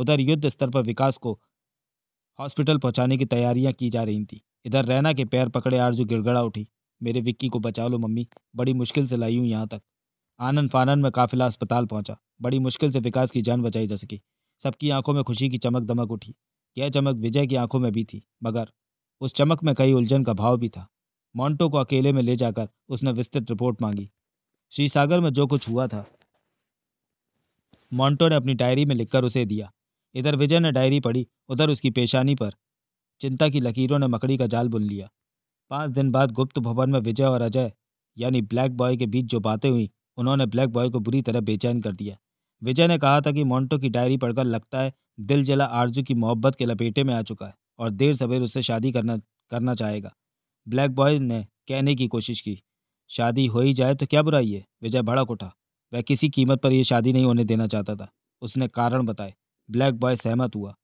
उधर युद्ध स्तर पर विकास को हॉस्पिटल पहुंचाने की तैयारियां की जा रही थी इधर रैना के पैर पकड़े आरजू गिड़गड़ा उठी मेरे विक्की को बचा लो मम्मी बड़ी मुश्किल से लाई हूँ यहाँ तक आनंद फानंद में काफिला अस्पताल पहुंचा बड़ी मुश्किल से विकास की जान बचाई जा सकी सबकी आंखों में खुशी की चमक दमक उठी यह चमक विजय की आंखों में भी थी मगर उस चमक में कई उलझन का भाव भी था मॉन्टो को अकेले में ले जाकर उसने विस्तृत रिपोर्ट मांगी श्री सागर में जो कुछ हुआ था मॉन्टो ने अपनी डायरी में लिखकर उसे दिया इधर विजय ने डायरी पढ़ी उधर उसकी पेशानी पर चिंता की लकीरों ने मकड़ी का जाल बुन लिया पाँच दिन बाद गुप्त भवन में विजय और अजय यानी ब्लैक बॉय के बीच जो बातें हुई उन्होंने ब्लैक बॉय को बुरी तरह बेचैन कर दिया विजय ने कहा था कि मोंटो की डायरी पढ़कर लगता है दिल जला आरजू की मोहब्बत के लपेटे में आ चुका है और देर सवेर उससे शादी करना करना चाहेगा ब्लैक बॉय ने कहने की कोशिश की शादी हो ही जाए तो क्या बुराई है विजय भड़क उठा वह किसी कीमत पर यह शादी नहीं होने देना चाहता था उसने कारण बताए ब्लैक बॉय सहमत हुआ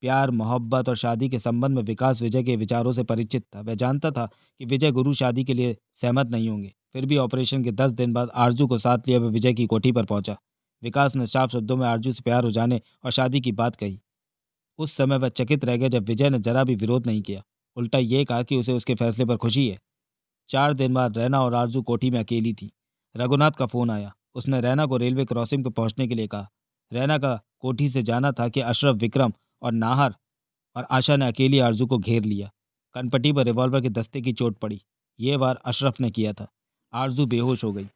प्यार मोहब्बत और शादी के संबंध में विकास विजय के विचारों से परिचित था वह जानता था कि विजय गुरु शादी के लिए सहमत नहीं होंगे फिर भी ऑपरेशन के दस दिन बाद आरजू को साथ लिए वह विजय की कोठी पर पहुंचा विकास ने साफ शब्दों में आरजू से प्यार हो जाने और शादी की बात कही उस समय वह चकित रह गया जब विजय ने जरा भी विरोध नहीं किया उल्टा ये कहा कि उसे उसके फैसले पर खुशी है चार दिन बाद रैना और आरजू कोठी में अकेली थी रघुनाथ का फ़ोन आया उसने रैना को रेलवे क्रॉसिंग पर पहुंचने के लिए कहा रैना का कोठी से जाना था कि अशरफ विक्रम और नाहर और आशा ने अकेली आरजू को घेर लिया कनपट्टी पर रिवॉल्वर के दस्ते की चोट पड़ी ये वार अशरफ ने किया था आरजू बेहोश हो गई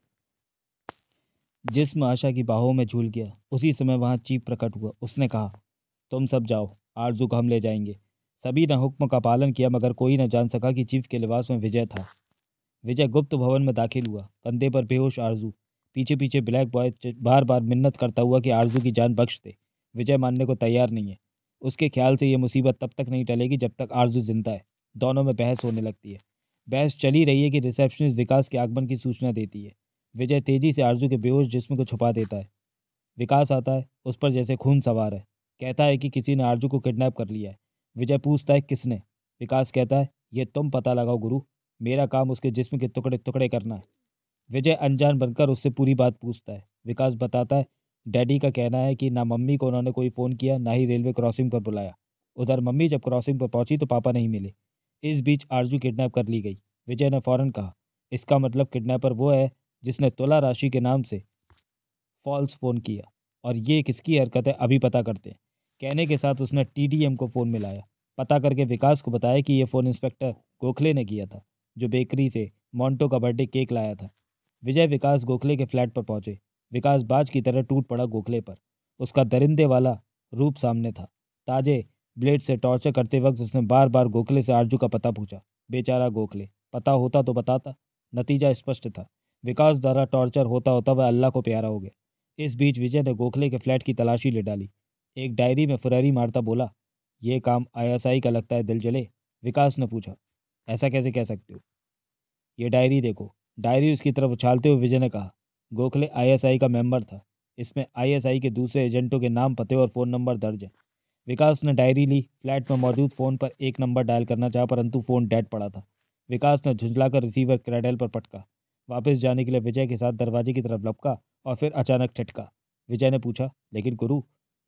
जिसम आशा की बाहों में झूल गया उसी समय वहाँ चीप प्रकट हुआ उसने कहा तुम सब जाओ आरजू को हम ले जाएंगे सभी ने हुक्म का पालन किया मगर कोई न जान सका कि चीफ के लिबास में विजय था विजय गुप्त भवन में दाखिल हुआ कंधे पर बेहोश आरजू पीछे पीछे ब्लैक बॉय बार बार मिन्नत करता हुआ कि आरजू की जान बख्श दे विजय मानने को तैयार नहीं है उसके ख्याल से यह मुसीबत तब तक नहीं टलेगी जब तक आरजू जिंदा है दोनों में बहस होने लगती है बहस चली रही है कि रिसेप्शनिस्ट विकास के आगमन की सूचना देती है विजय तेजी से आरजू के बेहोश जिस्म को छुपा देता है विकास आता है उस पर जैसे खून सवार है कहता है कि किसी ने आरजू को किडनैप कर लिया है विजय पूछता है किसने विकास कहता है ये तुम पता लगाओ गुरु मेरा काम उसके जिस्म के टुकड़े टुकड़े करना है विजय अनजान बनकर उससे पूरी बात पूछता है विकास बताता है डैडी का कहना है कि ना मम्मी को उन्होंने कोई फ़ोन किया ना ही रेलवे क्रॉसिंग पर बुलाया उधर मम्मी जब क्रॉसिंग पर पहुंची तो पापा नहीं मिले इस बीच आरजू किडनैप कर ली गई विजय ने फ़ौरन कहा इसका मतलब किडनैपर वो है जिसने तुला राशि के नाम से फॉल्स फ़ोन किया और ये किसकी हरकत है अभी पता करते हैं कहने के साथ उसने टी को फ़ोन मिलाया पता करके विकास को बताया कि ये फ़ोन इंस्पेक्टर गोखले ने किया था जो बेकरी से मोंटो का बर्थडे केक लाया था विजय विकास गोखले के फ्लैट पर पहुंचे विकास बाज की तरह टूट पड़ा गोखले पर उसका दरिंदे वाला रूप सामने था ताजे ब्लेड से टॉर्चर करते वक्त उसने बार बार गोखले से आरजू का पता पूछा बेचारा गोखले पता होता तो बताता नतीजा स्पष्ट था विकास द्वारा टॉर्चर होता होता वह अल्लाह को प्यारा हो गया इस बीच विजय ने गोखले के फ्लैट की तलाशी ले डाली एक डायरी में फुरारी मारता बोला ये काम आई का लगता है दिल जले विकास ने पूछा ऐसा कैसे कह सकते हो ये डायरी देखो डायरी उसकी तरफ उछालते हुए विजय ने कहा गोखले आईएसआई का मेंबर था इसमें आईएसआई के दूसरे एजेंटों के नाम पते और फ़ोन नंबर दर्ज है विकास ने डायरी ली फ्लैट में मौजूद फ़ोन पर एक नंबर डायल करना चाहा परंतु फ़ोन डेड पड़ा था विकास ने झुंझलाकर रिसीवर क्रेडल पर पटका वापस जाने के लिए विजय के साथ दरवाजे की तरफ लपका और फिर अचानक ठिटका विजय ने पूछा लेकिन गुरु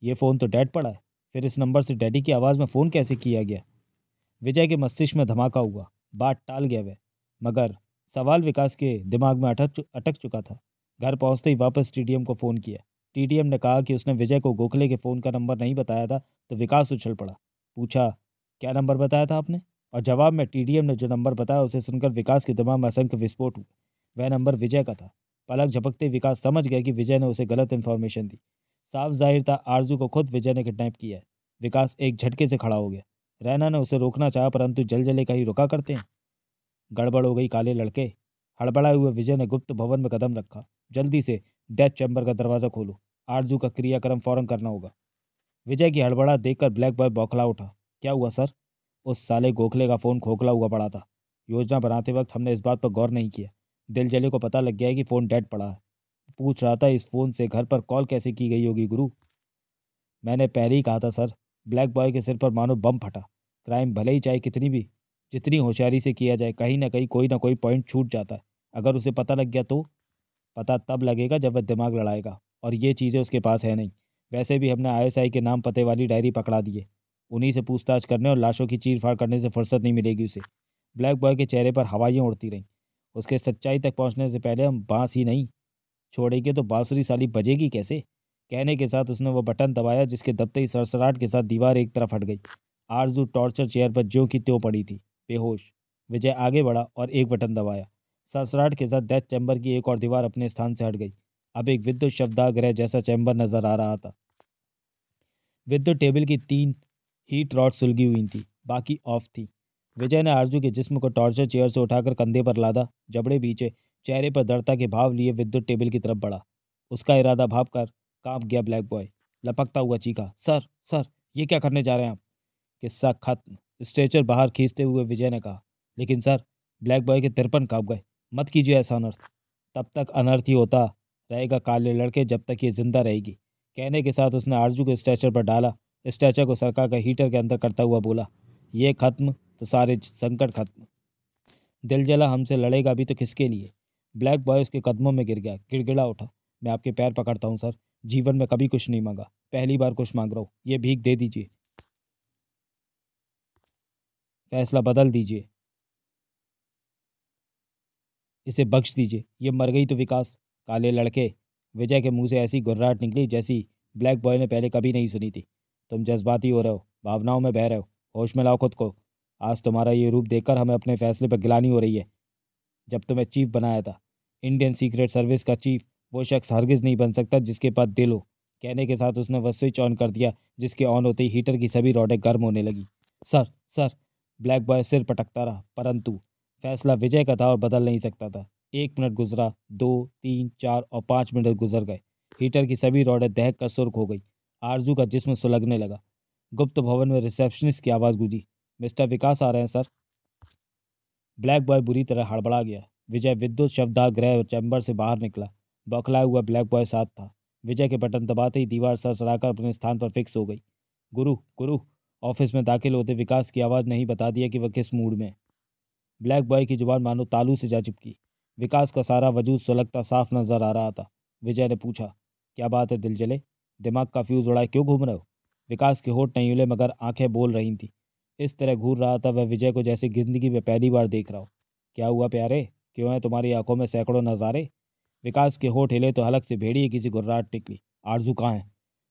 ये फ़ोन तो डैड पड़ा है फिर इस नंबर से डैडी की आवाज़ में फ़ोन कैसे किया गया विजय के मस्तिष्क में धमाका हुआ बात टाल गया वह मगर सवाल विकास के दिमाग में अटक अटक चुका था घर पहुंचते ही वापस टीडीएम को फ़ोन किया टीडीएम ने कहा कि उसने विजय को गोखले के फ़ोन का नंबर नहीं बताया था तो विकास उछल पड़ा पूछा क्या नंबर बताया था आपने और जवाब में टीडीएम ने जो नंबर बताया उसे सुनकर विकास के दिमाग में असंख्य विस्फोट हुआ वह नंबर विजय का था पलक झपकते विकास समझ गया कि विजय ने उसे गलत इन्फॉर्मेशन दी साफ जाहिर था आरजू को खुद विजय ने किडनैप किया है विकास एक झटके से खड़ा हो गया रैना ने उसे रोकना चाहा परंतु जले का ही रुका करते हैं गड़बड़ हो गई काले लड़के हड़बड़ाए हुए विजय ने गुप्त भवन में कदम रखा जल्दी से डेथ चैम्बर का दरवाज़ा खोलो आरजू का क्रियाक्रम फौरन करना होगा विजय की हड़बड़ा देखकर ब्लैक बॉय बौखला उठा क्या हुआ सर उस साले गोखले का फ़ोन खोखला हुआ पड़ा था योजना बनाते वक्त हमने इस बात पर गौर नहीं किया दिलजले को पता लग गया है कि फ़ोन डेड पड़ा पूछ रहा था इस फ़ोन से घर पर कॉल कैसे की गई होगी गुरु मैंने पहले ही कहा था सर ब्लैक बॉय के सिर पर मानो बम फटा क्राइम भले ही चाहे कितनी भी जितनी होशियारी से किया जाए कहीं ना कहीं कोई ना कोई पॉइंट छूट जाता है अगर उसे पता लग गया तो पता तब लगेगा जब वह दिमाग लड़ाएगा और ये चीज़ें उसके पास है नहीं वैसे भी हमने आईएसआई के नाम पते वाली डायरी पकड़ा दी है उन्हीं से पूछताछ करने और लाशों की चीरफाड़ करने से फुर्सत नहीं मिलेगी उसे ब्लैक बॉय के चेहरे पर हवाइयाँ उड़ती रहीं उसके सच्चाई तक पहुंचने से पहले हम बांस ही नहीं छोड़ेंगे तो बांसुरी साली बजेगी कैसे कहने के साथ उसने वो बटन दबाया जिसके दबते ही सरसराहट के साथ दीवार एक तरफ हट गई आरजू टॉर्चर चेयर पर ज्यों की त्यों पड़ी थी बेहोश विजय आगे बढ़ा और एक बटन दबाया सरसराहट के साथ डेथ चैम्बर की एक और दीवार अपने स्थान से हट गई अब एक विद्युत शब्दाग्रह जैसा चैम्बर नजर आ रहा था विद्युत टेबल की तीन हीट रॉड सुलगी हुई थी बाकी ऑफ थी विजय ने आरजू के जिस्म को टॉर्चर चेयर से उठाकर कंधे पर लादा जबड़े बीचे चेहरे पर दृढ़ता के भाव लिए विद्युत टेबल की तरफ बढ़ा उसका इरादा भाप कर कांप गया ब्लैक बॉय लपकता हुआ चीखा सर सर ये क्या करने जा रहे हैं आप किस्सा खत्म स्ट्रेचर बाहर खींचते हुए विजय ने कहा लेकिन सर ब्लैक बॉय के तिरपन काँप गए मत कीजिए ऐसा अनर्थ तब तक अनर्थ ही होता रहेगा काले लड़के जब तक ये जिंदा रहेगी कहने के साथ उसने आरजू को स्ट्रेचर पर डाला स्ट्रेचर को सरका का हीटर के अंदर करता हुआ बोला ये खत्म तो सारे संकट खत्म दिल जला हमसे लड़ेगा अभी तो किसके लिए ब्लैक बॉय उसके कदमों में गिर गया गिड़गिड़ा उठा मैं आपके पैर पकड़ता हूँ सर जीवन में कभी कुछ नहीं मांगा पहली बार कुछ मांग रहा हूँ ये भीख दे दीजिए फैसला बदल दीजिए इसे बख्श दीजिए ये मर गई तो विकास काले लड़के विजय के मुंह से ऐसी गुर्राहट निकली जैसी ब्लैक बॉय ने पहले कभी नहीं सुनी थी तुम जज्बाती हो रहे हो भावनाओं में बह रहे हो होश में लाओ खुद को आज तुम्हारा ये रूप देखकर हमें अपने फैसले पर गिलानी हो रही है जब तुम्हें चीफ बनाया था इंडियन सीक्रेट सर्विस का चीफ वो शख्स हरगिज़ नहीं बन सकता जिसके पास दिल हो कहने के साथ उसने वह स्विच ऑन कर दिया जिसके ऑन होते ही हीटर की सभी रॉडें गर्म होने लगी सर सर ब्लैक बॉय सिर पटकता रहा परंतु फैसला विजय का था और बदल नहीं सकता था एक मिनट गुजरा दो तीन चार और पाँच मिनट गुजर गए हीटर की सभी रॉडें दहक कर सुर्ख हो गई आरजू का जिस्म सुलगने लगा गुप्त भवन में रिसेप्शनिस्ट की आवाज़ गूंजी मिस्टर विकास आ रहे हैं सर ब्लैक बॉय बुरी तरह हड़बड़ा गया विजय विद्युत और चैम्बर से बाहर निकला बौखलाया हुआ ब्लैक बॉय साथ था विजय के बटन दबाते ही दीवार सरसराकर अपने स्थान पर फिक्स हो गई गुरु गुरु ऑफिस में दाखिल होते विकास की आवाज़ नहीं बता दिया कि वह किस मूड में ब्लैक बॉय की जुबान मानो तालू से जा चिपकी विकास का सारा वजूद सुलगता साफ नजर आ रहा था विजय ने पूछा क्या बात है दिल जले दिमाग का फ्यूज़ उड़ाए क्यों घूम रहे हो विकास के होठ नहीं उले मगर आंखें बोल रही थीं इस तरह घूर रहा था वह विजय को जैसे जिंदगी में पहली बार देख रहा हो क्या हुआ प्यारे क्यों है तुम्हारी आंखों में सैकड़ों नज़ारे विकास के होठ हिले तो हलक से भेड़िए किसी गुर्राहट टिकली आरजू कहाँ है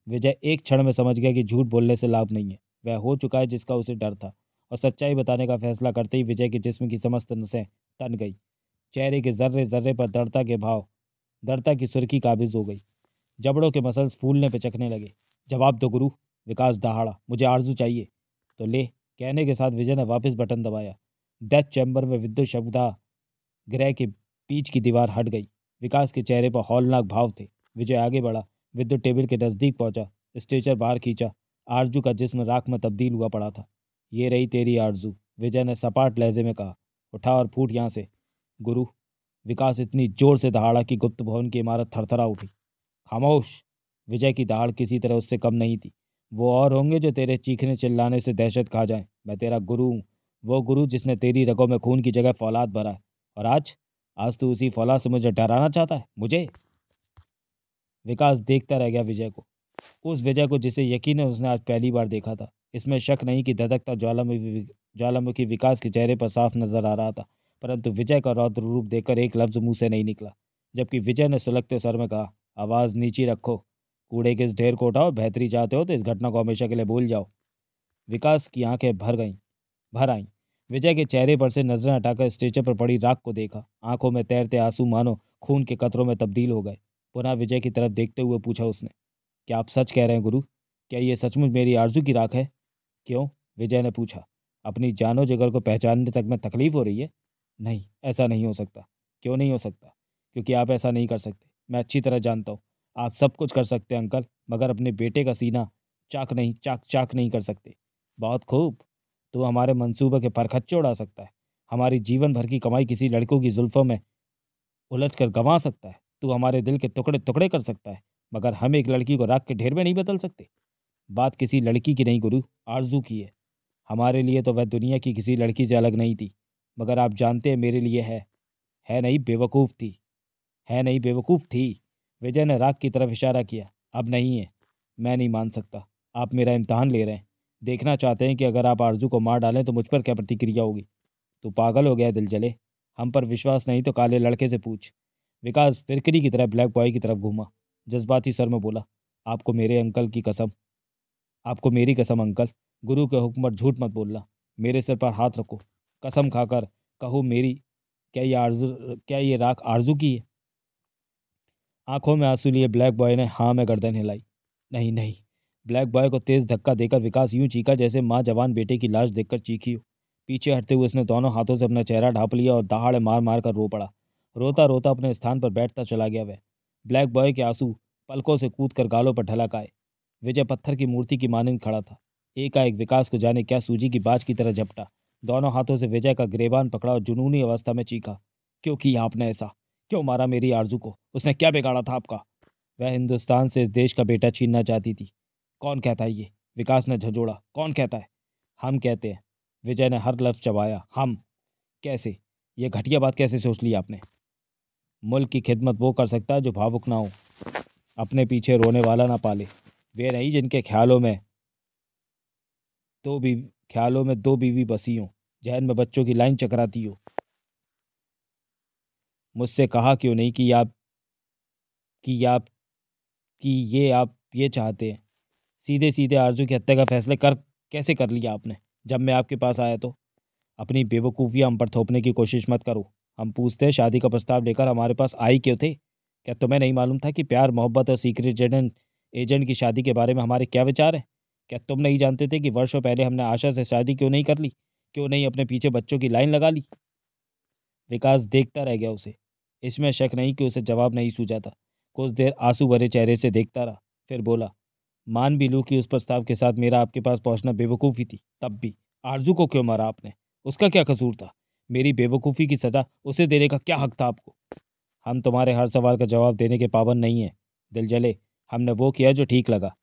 विजय एक क्षण में समझ गया कि झूठ बोलने से लाभ नहीं है वह हो चुका है जिसका उसे डर था और सच्चाई बताने का फैसला करते ही विजय के जिस्म की समस्त नसें तन गई चेहरे के जर्रे जर्रे पर दृढ़ता के भाव दृढ़ता की सुर्खी काबिज हो गई जबड़ों के मसल्स फूलने पर चखने लगे जवाब दो गुरु विकास दहाड़ा मुझे आरजू चाहिए तो ले कहने के साथ विजय ने वापस बटन दबाया डेथ चैम्बर में विद्युत शब्दा ग्रह के बीच की दीवार हट गई विकास के चेहरे पर हौलनाक भाव थे विजय आगे बढ़ा विद्युत टेबल के नज़दीक पहुंचा स्ट्रेचर बाहर खींचा आरजू का जिसम राख में तब्दील हुआ पड़ा था ये रही तेरी आरजू विजय ने सपाट लहजे में कहा उठा और फूट यहाँ से गुरु विकास इतनी जोर से दहाड़ा कि गुप्त भवन की इमारत थरथरा उठी खामोश विजय की दहाड़ किसी तरह उससे कम नहीं थी वो और होंगे जो तेरे चीखने चिल्लाने से दहशत खा जाएं मैं तेरा गुरु हूँ वो गुरु जिसने तेरी रगों में खून की जगह फौलाद भरा और आज आज तू उसी फौलाद से मुझे डराना चाहता है मुझे विकास देखता रह गया विजय को उस विजय को जिसे यकीन है उसने आज पहली बार देखा था इसमें शक नहीं कि धधकता ज्वालामुखी ज्वालामुखी विकास के चेहरे पर साफ नजर आ रहा था परंतु विजय का रौद्र रूप देखकर एक लफ्ज़ मुंह से नहीं निकला जबकि विजय ने सुलगते सर में कहा आवाज़ नीची रखो कूड़े के इस ढेर को उठाओ बेहतरी चाहते हो तो इस घटना को हमेशा के लिए भूल जाओ विकास की आंखें भर गईं भर आईं विजय के चेहरे पर से नजरें हटाकर स्टेचर पर पड़ी राख को देखा आंखों में तैरते आंसू मानो खून के कतरों में तब्दील हो गए पुनः विजय की तरफ देखते हुए पूछा उसने क्या आप सच कह रहे हैं गुरु क्या ये सचमुच मेरी आरजू की राख है क्यों विजय ने पूछा अपनी जानो जगर को पहचानने तक में तकलीफ हो रही है नहीं ऐसा नहीं हो सकता क्यों नहीं हो सकता क्योंकि आप ऐसा नहीं कर सकते मैं अच्छी तरह जानता हूँ आप सब कुछ कर सकते हैं अंकल मगर अपने बेटे का सीना चाक नहीं चाक चाक नहीं कर सकते बहुत खूब तो हमारे मंसूबे के परखच्चे उड़ा सकता है हमारी जीवन भर की कमाई किसी लड़कों की जुल्फ़ों में उलझ कर गंवा सकता है तू हमारे दिल के टुकड़े टुकड़े कर सकता है मगर हम एक लड़की को राख के ढेर में नहीं बदल सकते बात किसी लड़की की नहीं गुरु आरजू की है हमारे लिए तो वह दुनिया की किसी लड़की से अलग नहीं थी मगर आप जानते हैं मेरे लिए है है नहीं बेवकूफ़ थी है नहीं बेवकूफ़ थी विजय ने राग की तरफ इशारा किया अब नहीं है मैं नहीं मान सकता आप मेरा इम्तहान ले रहे हैं देखना चाहते हैं कि अगर आप आरजू को मार डालें तो मुझ पर क्या प्रतिक्रिया होगी तो पागल हो गया दिल जले हम पर विश्वास नहीं तो काले लड़के से पूछ विकास फिरकरी की तरह ब्लैक बॉय की तरफ घूमा जज्बाती सर में बोला आपको मेरे अंकल की कसम आपको मेरी कसम अंकल गुरु के हुक्म पर झूठ मत बोलना मेरे सिर पर हाथ रखो कसम खाकर कहो मेरी क्या ये आरजू क्या ये राख आरजू की है आंखों में आंसू लिए ब्लैक बॉय ने हाँ में गर्दन हिलाई नहीं नहीं ब्लैक बॉय को तेज धक्का देकर विकास यूं चीखा जैसे माँ जवान बेटे की लाश देखकर चीखी हो पीछे हटते हुए उसने दोनों हाथों से अपना चेहरा ढाप लिया और दहाड़े मार मार कर रो पड़ा रोता रोता अपने स्थान पर बैठता चला गया वह ब्लैक बॉय के आंसू पलकों से कूद कर गालों पर ढलक आए विजय पत्थर की मूर्ति की मानंद खड़ा था एकाएक विकास को जाने क्या सूजी की बाज की तरह झपटा दोनों हाथों से विजय का ग्रेबान पकड़ा और जुनूनी अवस्था में चीखा क्योंकि आपने ऐसा क्यों मारा मेरी आरजू को उसने क्या बिगाड़ा था आपका वह हिंदुस्तान से इस देश का बेटा छीनना चाहती थी कौन कहता है ये विकास ने झंझोड़ा कौन कहता है हम कहते हैं विजय ने हर लफ्ज़ चबाया हम कैसे ये घटिया बात कैसे सोच ली आपने मुल्क की खिदमत वो कर सकता है जो भावुक ना हो अपने पीछे रोने वाला ना पाले वे नहीं जिनके ख्यालों में दो बीवी ख्यालों में दो बीवी बसी हों जहन में बच्चों की लाइन चकराती हो मुझसे कहा क्यों नहीं कि आप कि आप कि ये आप ये चाहते हैं सीधे सीधे आरजू की हत्या का फैसला कर कैसे कर लिया आपने जब मैं आपके पास आया तो अपनी बेवकूफ़ियाँ हम पर थोपने की कोशिश मत करो हम पूछते हैं शादी का प्रस्ताव लेकर हमारे पास आई क्यों थे क्या तुम्हें नहीं मालूम था कि प्यार मोहब्बत और सीक्रेट एजेंट एजेंट की शादी के बारे में हमारे क्या विचार हैं क्या तुम नहीं जानते थे कि वर्षों पहले हमने आशा से शादी क्यों नहीं कर ली क्यों नहीं अपने पीछे बच्चों की लाइन लगा ली विकास देखता रह गया उसे इसमें शक नहीं कि उसे जवाब नहीं सूझा था कुछ देर आंसू भरे चेहरे से देखता रहा फिर बोला मान भी लूँ कि उस प्रस्ताव के साथ मेरा आपके पास पहुँचना बेवकूफ़ी थी तब भी आरजू को क्यों मारा आपने उसका क्या कसूर था मेरी बेवकूफ़ी की सज़ा उसे देने का क्या हक था आपको हम तुम्हारे हर सवाल का जवाब देने के पाबंद नहीं हैं दिल जले हमने वो किया जो ठीक लगा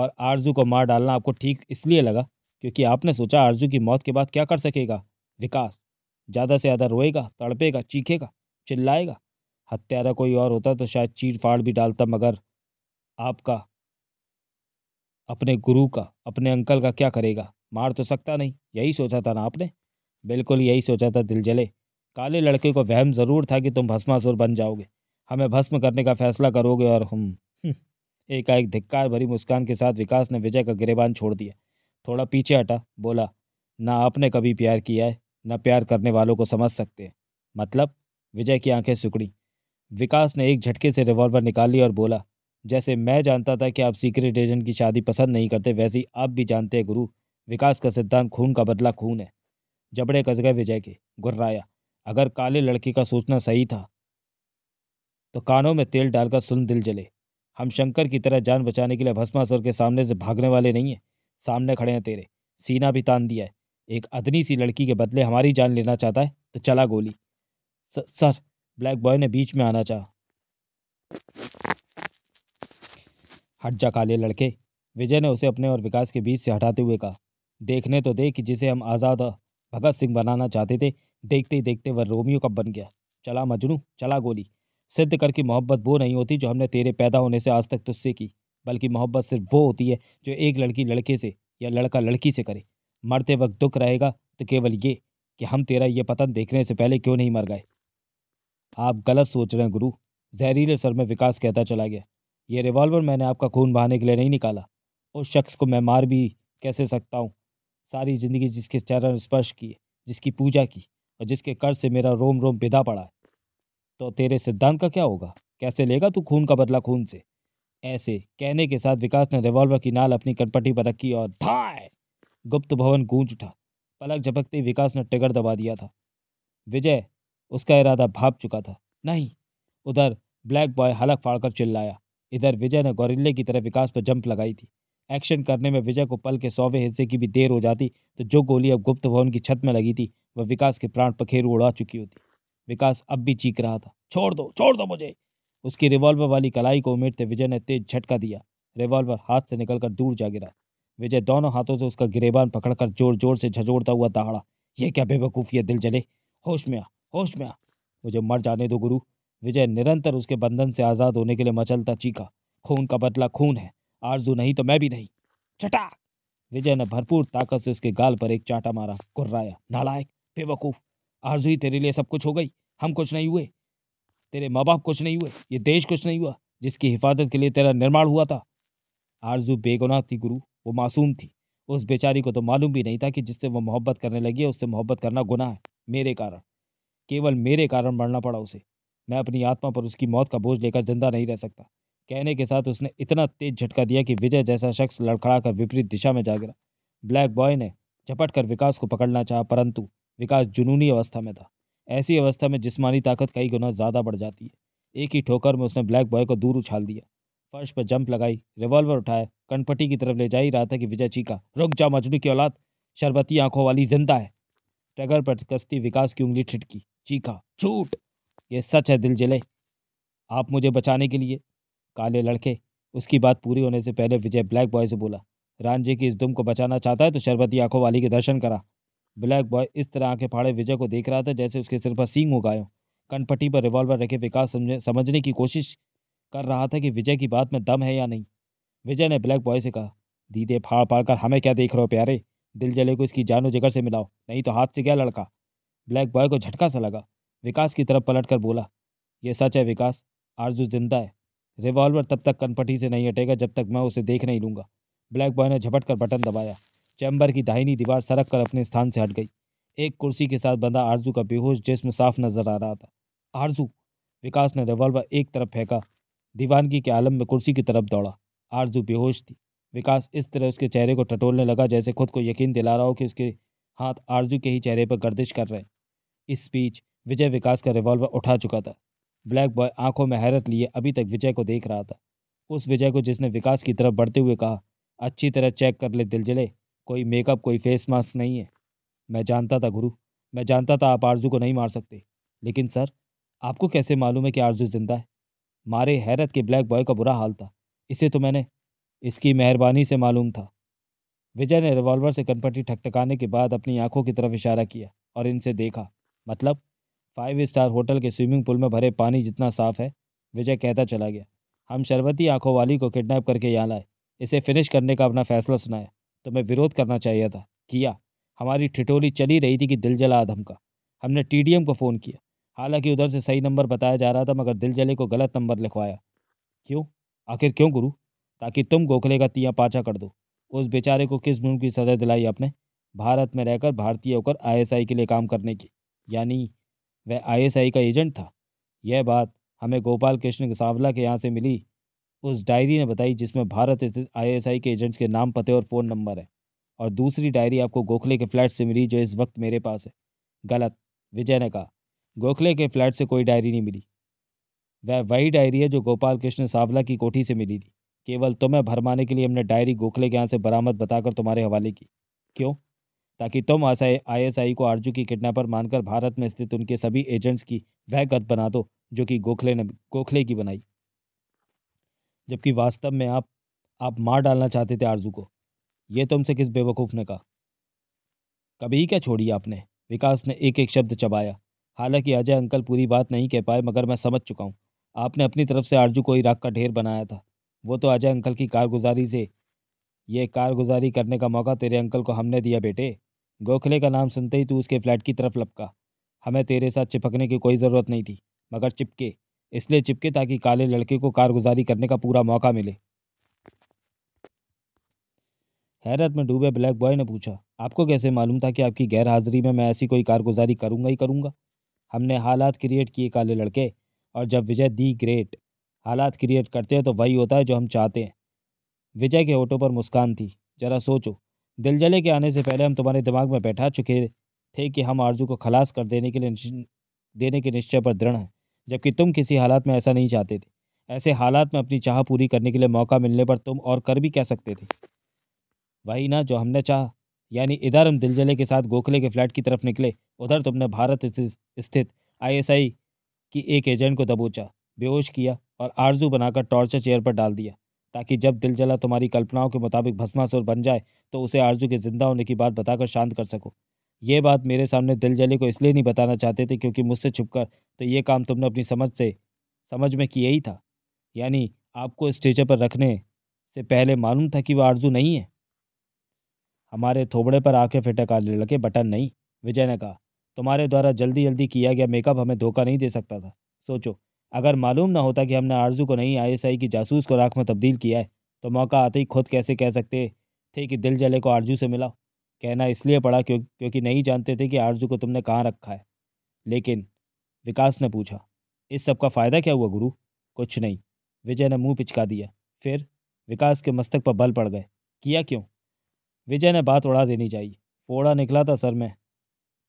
और आरजू को मार डालना आपको ठीक इसलिए लगा क्योंकि आपने सोचा आरजू की मौत के बाद क्या कर सकेगा विकास ज़्यादा से ज़्यादा रोएगा तड़पेगा चीखेगा चिल्लाएगा हत्यारा कोई और होता तो शायद चीर फाड़ भी डालता मगर आपका अपने गुरु का अपने अंकल का क्या करेगा मार तो सकता नहीं यही सोचा था ना आपने बिल्कुल यही सोचा था दिल जले काले लड़के को वहम ज़रूर था कि तुम भस्मासुर बन जाओगे हमें भस्म करने का फैसला करोगे और हम हम्म, एकाएक धिक्कार भरी मुस्कान के साथ विकास ने विजय का गिरेबान छोड़ दिया थोड़ा पीछे हटा बोला ना आपने कभी प्यार किया है ना प्यार करने वालों को समझ सकते हैं मतलब विजय की आंखें सुकड़ी विकास ने एक झटके से रिवॉल्वर निकाली और बोला जैसे मैं जानता था कि आप सीक्रेट एजेंट की शादी पसंद नहीं करते वैसे ही आप भी जानते हैं गुरु विकास का सिद्धांत खून का बदला खून है जबड़े कस गए विजय के गुर्राया अगर काले लड़के का सोचना सही था तो कानों में तेल डालकर सुन दिल जले हम शंकर की तरह जान बचाने के लिए भस्मासुर के सामने से भागने वाले नहीं हैं सामने खड़े हैं तेरे सीना भी तान दिया है एक अदनी सी लड़की के बदले हमारी जान लेना चाहता है तो चला गोली सर ब्लैक बॉय ने बीच में आना चाहा हट जा काले लड़के विजय ने उसे अपने और विकास के बीच से हटाते हुए कहा देखने तो देख जिसे हम आज़ाद भगत सिंह बनाना चाहते थे देखते ही देखते वह रोमियो कब बन गया चला मजनू चला गोली सिद्ध करके मोहब्बत वो नहीं होती जो हमने तेरे पैदा होने से आज तक तुझसे की बल्कि मोहब्बत सिर्फ वो होती है जो एक लड़की लड़के से या लड़का लड़की से करे मरते वक्त दुख रहेगा तो केवल ये कि हम तेरा ये पतन देखने से पहले क्यों नहीं मर गए आप गलत सोच रहे हैं गुरु जहरीले सर में विकास कहता चला गया ये रिवॉल्वर मैंने आपका खून बहाने के लिए नहीं निकाला उस शख्स को मैं मार भी कैसे सकता हूँ सारी ज़िंदगी जिसके चरण स्पर्श किए जिसकी पूजा की और जिसके कर्ज से मेरा रोम रोम पिदा पड़ा है तो तेरे सिद्धांत का क्या होगा कैसे लेगा तू खून का बदला खून से ऐसे कहने के साथ विकास ने रिवॉल्वर की नाल अपनी कटपटी पर रखी और धाए गुप्त भवन गूंज उठा पलक झपकते विकास ने टिगर दबा दिया था विजय उसका इरादा भाप चुका था नहीं उधर ब्लैक बॉय हलक फाड़कर चिल्लाया इधर विजय ने गोरिल्ले की तरह विकास पर जंप लगाई थी एक्शन करने में विजय को पल के सौवे हिस्से की भी देर हो जाती तो जो गोली अब गुप्त भवन की छत में लगी थी वह विकास के प्राण पखेर उड़ा चुकी होती विकास अब भी चीख रहा था छोड़ दो छोड़ दो मुझे उसकी रिवॉल्वर वाली कलाई को उमेटते विजय ने तेज झटका दिया रिवॉल्वर हाथ से निकलकर दूर जा गिरा विजय दोनों हाथों से उसका गिरेबान पकड़कर जोर जोर से झजोड़ता हुआ दहाड़ा यह क्या बेवकूफ़ी है दिल जले होश में आ होश में आ मुझे मर जाने दो गुरु विजय निरंतर उसके बंधन से आज़ाद होने के लिए मचलता चीखा खून का बदला खून है आरजू नहीं तो मैं भी नहीं चटा विजय ने भरपूर ताकत से उसके गाल पर एक चाटा मारा कुर्राया नालायक बेवकूफ आरजू ही तेरे लिए सब कुछ हो गई हम कुछ नहीं हुए तेरे माँ बाप कुछ नहीं हुए ये देश कुछ नहीं हुआ जिसकी हिफाजत के लिए तेरा निर्माण हुआ था आरजू बेगुनाह थी गुरु वो मासूम थी उस बेचारी को तो मालूम भी नहीं था कि जिससे वो मोहब्बत करने लगी है उससे मोहब्बत करना गुनाह है मेरे कारण केवल मेरे कारण मरना पड़ा उसे मैं अपनी आत्मा पर उसकी मौत का बोझ लेकर जिंदा नहीं रह सकता कहने के साथ उसने इतना तेज झटका दिया कि विजय जैसा शख्स लड़खड़ा कर विपरीत दिशा में जा गिरा ब्लैक बॉय ने झपट कर विकास को पकड़ना चाहा परंतु विकास जुनूनी अवस्था में था ऐसी अवस्था में जिस्मानी ताकत कई गुना ज़्यादा बढ़ जाती है एक ही ठोकर में उसने ब्लैक बॉय को दूर उछाल दिया फर्श पर जंप लगाई रिवॉल्वर उठाया कनपट्टी की तरफ ले जा ही रहा था कि विजय चीका रुक जा मजनू की औलाद शरबती आंखों वाली जिंदा है ट्रगर पर कस्ती विकास की उंगली ठिटकी चीखा झूठ ये सच है दिल जले आप मुझे बचाने के लिए काले लड़के उसकी बात पूरी होने से पहले विजय ब्लैक बॉय से बोला रांझे की इस दुम को बचाना चाहता है तो शरबती आंखों वाली के दर्शन करा ब्लैक बॉय इस तरह आंखें फाड़े विजय को देख रहा था जैसे उसके सिर पर सींग उगा कनपट्टी पर रिवॉल्वर रखे विकास समझने की कोशिश कर रहा था कि विजय की बात में दम है या नहीं विजय ने ब्लैक बॉय से कहा दीदे फाड़ फाड़ कर हमें क्या देख रहे हो प्यारे दिल जले को इसकी जानो जगह से मिलाओ नहीं तो हाथ से गया लड़का ब्लैक बॉय को झटका सा लगा विकास की तरफ पलटकर बोला यह सच है विकास आरजू जिंदा है रिवॉल्वर तब तक कनपटी से नहीं हटेगा जब तक मैं उसे देख नहीं लूँगा ब्लैक बॉय ने झपट कर बटन दबाया चैम्बर की दाहिनी दीवार सरक कर अपने स्थान से हट गई एक कुर्सी के साथ बंधा आरजू का बेहोश जिसम साफ नजर आ रहा था आरजू विकास ने रिवॉल्वर एक तरफ फेंका दीवानगी के आलम में कुर्सी की तरफ दौड़ा आरजू बेहोश थी विकास इस तरह उसके चेहरे को टटोलने लगा जैसे खुद को यकीन दिला रहा हो कि उसके हाथ आरजू के ही चेहरे पर गर्दिश कर रहे हैं इस बीच विजय विकास का रिवॉल्वर उठा चुका था ब्लैक बॉय आंखों में हैरत लिए अभी तक विजय को देख रहा था उस विजय को जिसने विकास की तरफ बढ़ते हुए कहा अच्छी तरह चेक कर ले दिलजले कोई मेकअप कोई फेस मास्क नहीं है मैं जानता था गुरु मैं जानता था आप आरजू को नहीं मार सकते लेकिन सर आपको कैसे मालूम है कि आरजू जिंदा है मारे हैरत के ब्लैक बॉय का बुरा हाल था इसे तो मैंने इसकी मेहरबानी से मालूम था विजय ने रिवॉल्वर से कनपट्टी ठकठकाने के बाद अपनी आंखों की तरफ इशारा किया और इनसे देखा मतलब फाइव स्टार होटल के स्विमिंग पूल में भरे पानी जितना साफ है विजय कहता चला गया हम शरबती आंखों वाली को किडनैप करके यहाँ लाए इसे फिनिश करने का अपना फैसला सुनाया तो मैं विरोध करना चाहिए था किया हमारी ठिठोली चली रही थी कि दिल जला आधम का हमने टीडीएम को फ़ोन किया हालांकि उधर से सही नंबर बताया जा रहा था मगर दिल जले को गलत नंबर लिखवाया क्यों आखिर क्यों गुरु ताकि तुम गोखले का तिया पाचा कर दो उस बेचारे को किस मुल्क की सज़ा दिलाई आपने भारत में रहकर भारतीय होकर आई के लिए काम करने की यानी वह आईएसआई का एजेंट था यह बात हमें गोपाल कृष्ण सावला के यहाँ से मिली उस डायरी ने बताई जिसमें भारत स्थित आईएसआई के एजेंट्स के नाम पते और फ़ोन नंबर है और दूसरी डायरी आपको गोखले के फ्लैट से मिली जो इस वक्त मेरे पास है गलत विजय ने कहा गोखले के फ्लैट से कोई डायरी नहीं मिली वह वही डायरी है जो गोपाल कृष्ण सावला की कोठी से मिली थी केवल तुम्हें भरमाने के लिए हमने डायरी गोखले के यहाँ से बरामद बताकर तुम्हारे हवाले की क्यों ताकि तुम आई आईएसआई को आरजू की किडनैपर मानकर भारत में स्थित उनके सभी एजेंट्स की वह गत बना दो जो कि गोखले ने गोखले की बनाई जबकि वास्तव में आप आप मार डालना चाहते थे आरजू को यह तुमसे किस बेवकूफ़ ने कहा कभी क्या छोड़ी आपने विकास ने एक एक शब्द चबाया हालांकि अजय अंकल पूरी बात नहीं कह पाए मगर मैं समझ चुका हूँ आपने अपनी तरफ से आरजू को इराक का ढेर बनाया था वो तो अजय अंकल की कारगुजारी से ये कारगुजारी करने का मौका तेरे अंकल को हमने दिया बेटे गोखले का नाम सुनते ही तू उसके फ्लैट की तरफ लपका हमें तेरे साथ चिपकने की कोई ज़रूरत नहीं थी मगर चिपके इसलिए चिपके ताकि काले लड़के को कारगुजारी करने का पूरा मौका मिले हैरत में डूबे ब्लैक बॉय ने पूछा आपको कैसे मालूम था कि आपकी गैर हाजिरी में मैं ऐसी कोई कारगुजारी करूँगा ही करूँगा हमने हालात क्रिएट किए काले लड़के और जब विजय दी ग्रेट हालात क्रिएट करते हैं तो वही होता है जो हम चाहते हैं विजय के ऑटो पर मुस्कान थी ज़रा सोचो दिलजले के आने से पहले हम तुम्हारे दिमाग में बैठा चुके थे कि हम आरजू को खलास कर देने के लिए देने के निश्चय पर दृढ़ हैं जबकि तुम किसी हालात में ऐसा नहीं चाहते थे ऐसे हालात में अपनी चाह पूरी करने के लिए मौका मिलने पर तुम और कर भी कह सकते थे वही ना जो हमने चाह यानी इधर हम दिलजले के साथ गोखले के फ्लैट की तरफ निकले उधर तुमने भारत स्थित आईएसआई की एक एजेंट को दबोचा बेहोश किया और आरजू बनाकर टॉर्चर चेयर पर डाल दिया ताकि जब दिल जला तुम्हारी कल्पनाओं के मुताबिक भस्मासुर बन जाए तो उसे आरजू के ज़िंदा होने की बात बताकर शांत कर सको ये बात मेरे सामने दिल जले को इसलिए नहीं बताना चाहते थे क्योंकि मुझसे छुपकर तो ये काम तुमने अपनी समझ से समझ में किया ही था यानी आपको स्टेजे पर रखने से पहले मालूम था कि वह आरजू नहीं है हमारे थोबड़े पर फिटक फिटकाने लगे बटन नहीं विजय ने कहा तुम्हारे द्वारा जल्दी जल्दी किया गया मेकअप हमें धोखा नहीं दे सकता था सोचो अगर मालूम ना होता कि हमने आरजू को नहीं आईएसआई की जासूस को राख में तब्दील किया है तो मौका आते ही खुद कैसे कह सकते थे कि दिल जले को आरजू से मिला कहना इसलिए पड़ा क्यों क्योंकि नहीं जानते थे कि आरजू को तुमने कहाँ रखा है लेकिन विकास ने पूछा इस सब का फ़ायदा क्या हुआ गुरु कुछ नहीं विजय ने मुंह पिचका दिया फिर विकास के मस्तक पर बल पड़ गए किया क्यों विजय ने बात उड़ा देनी चाहिए फोड़ा निकला था सर में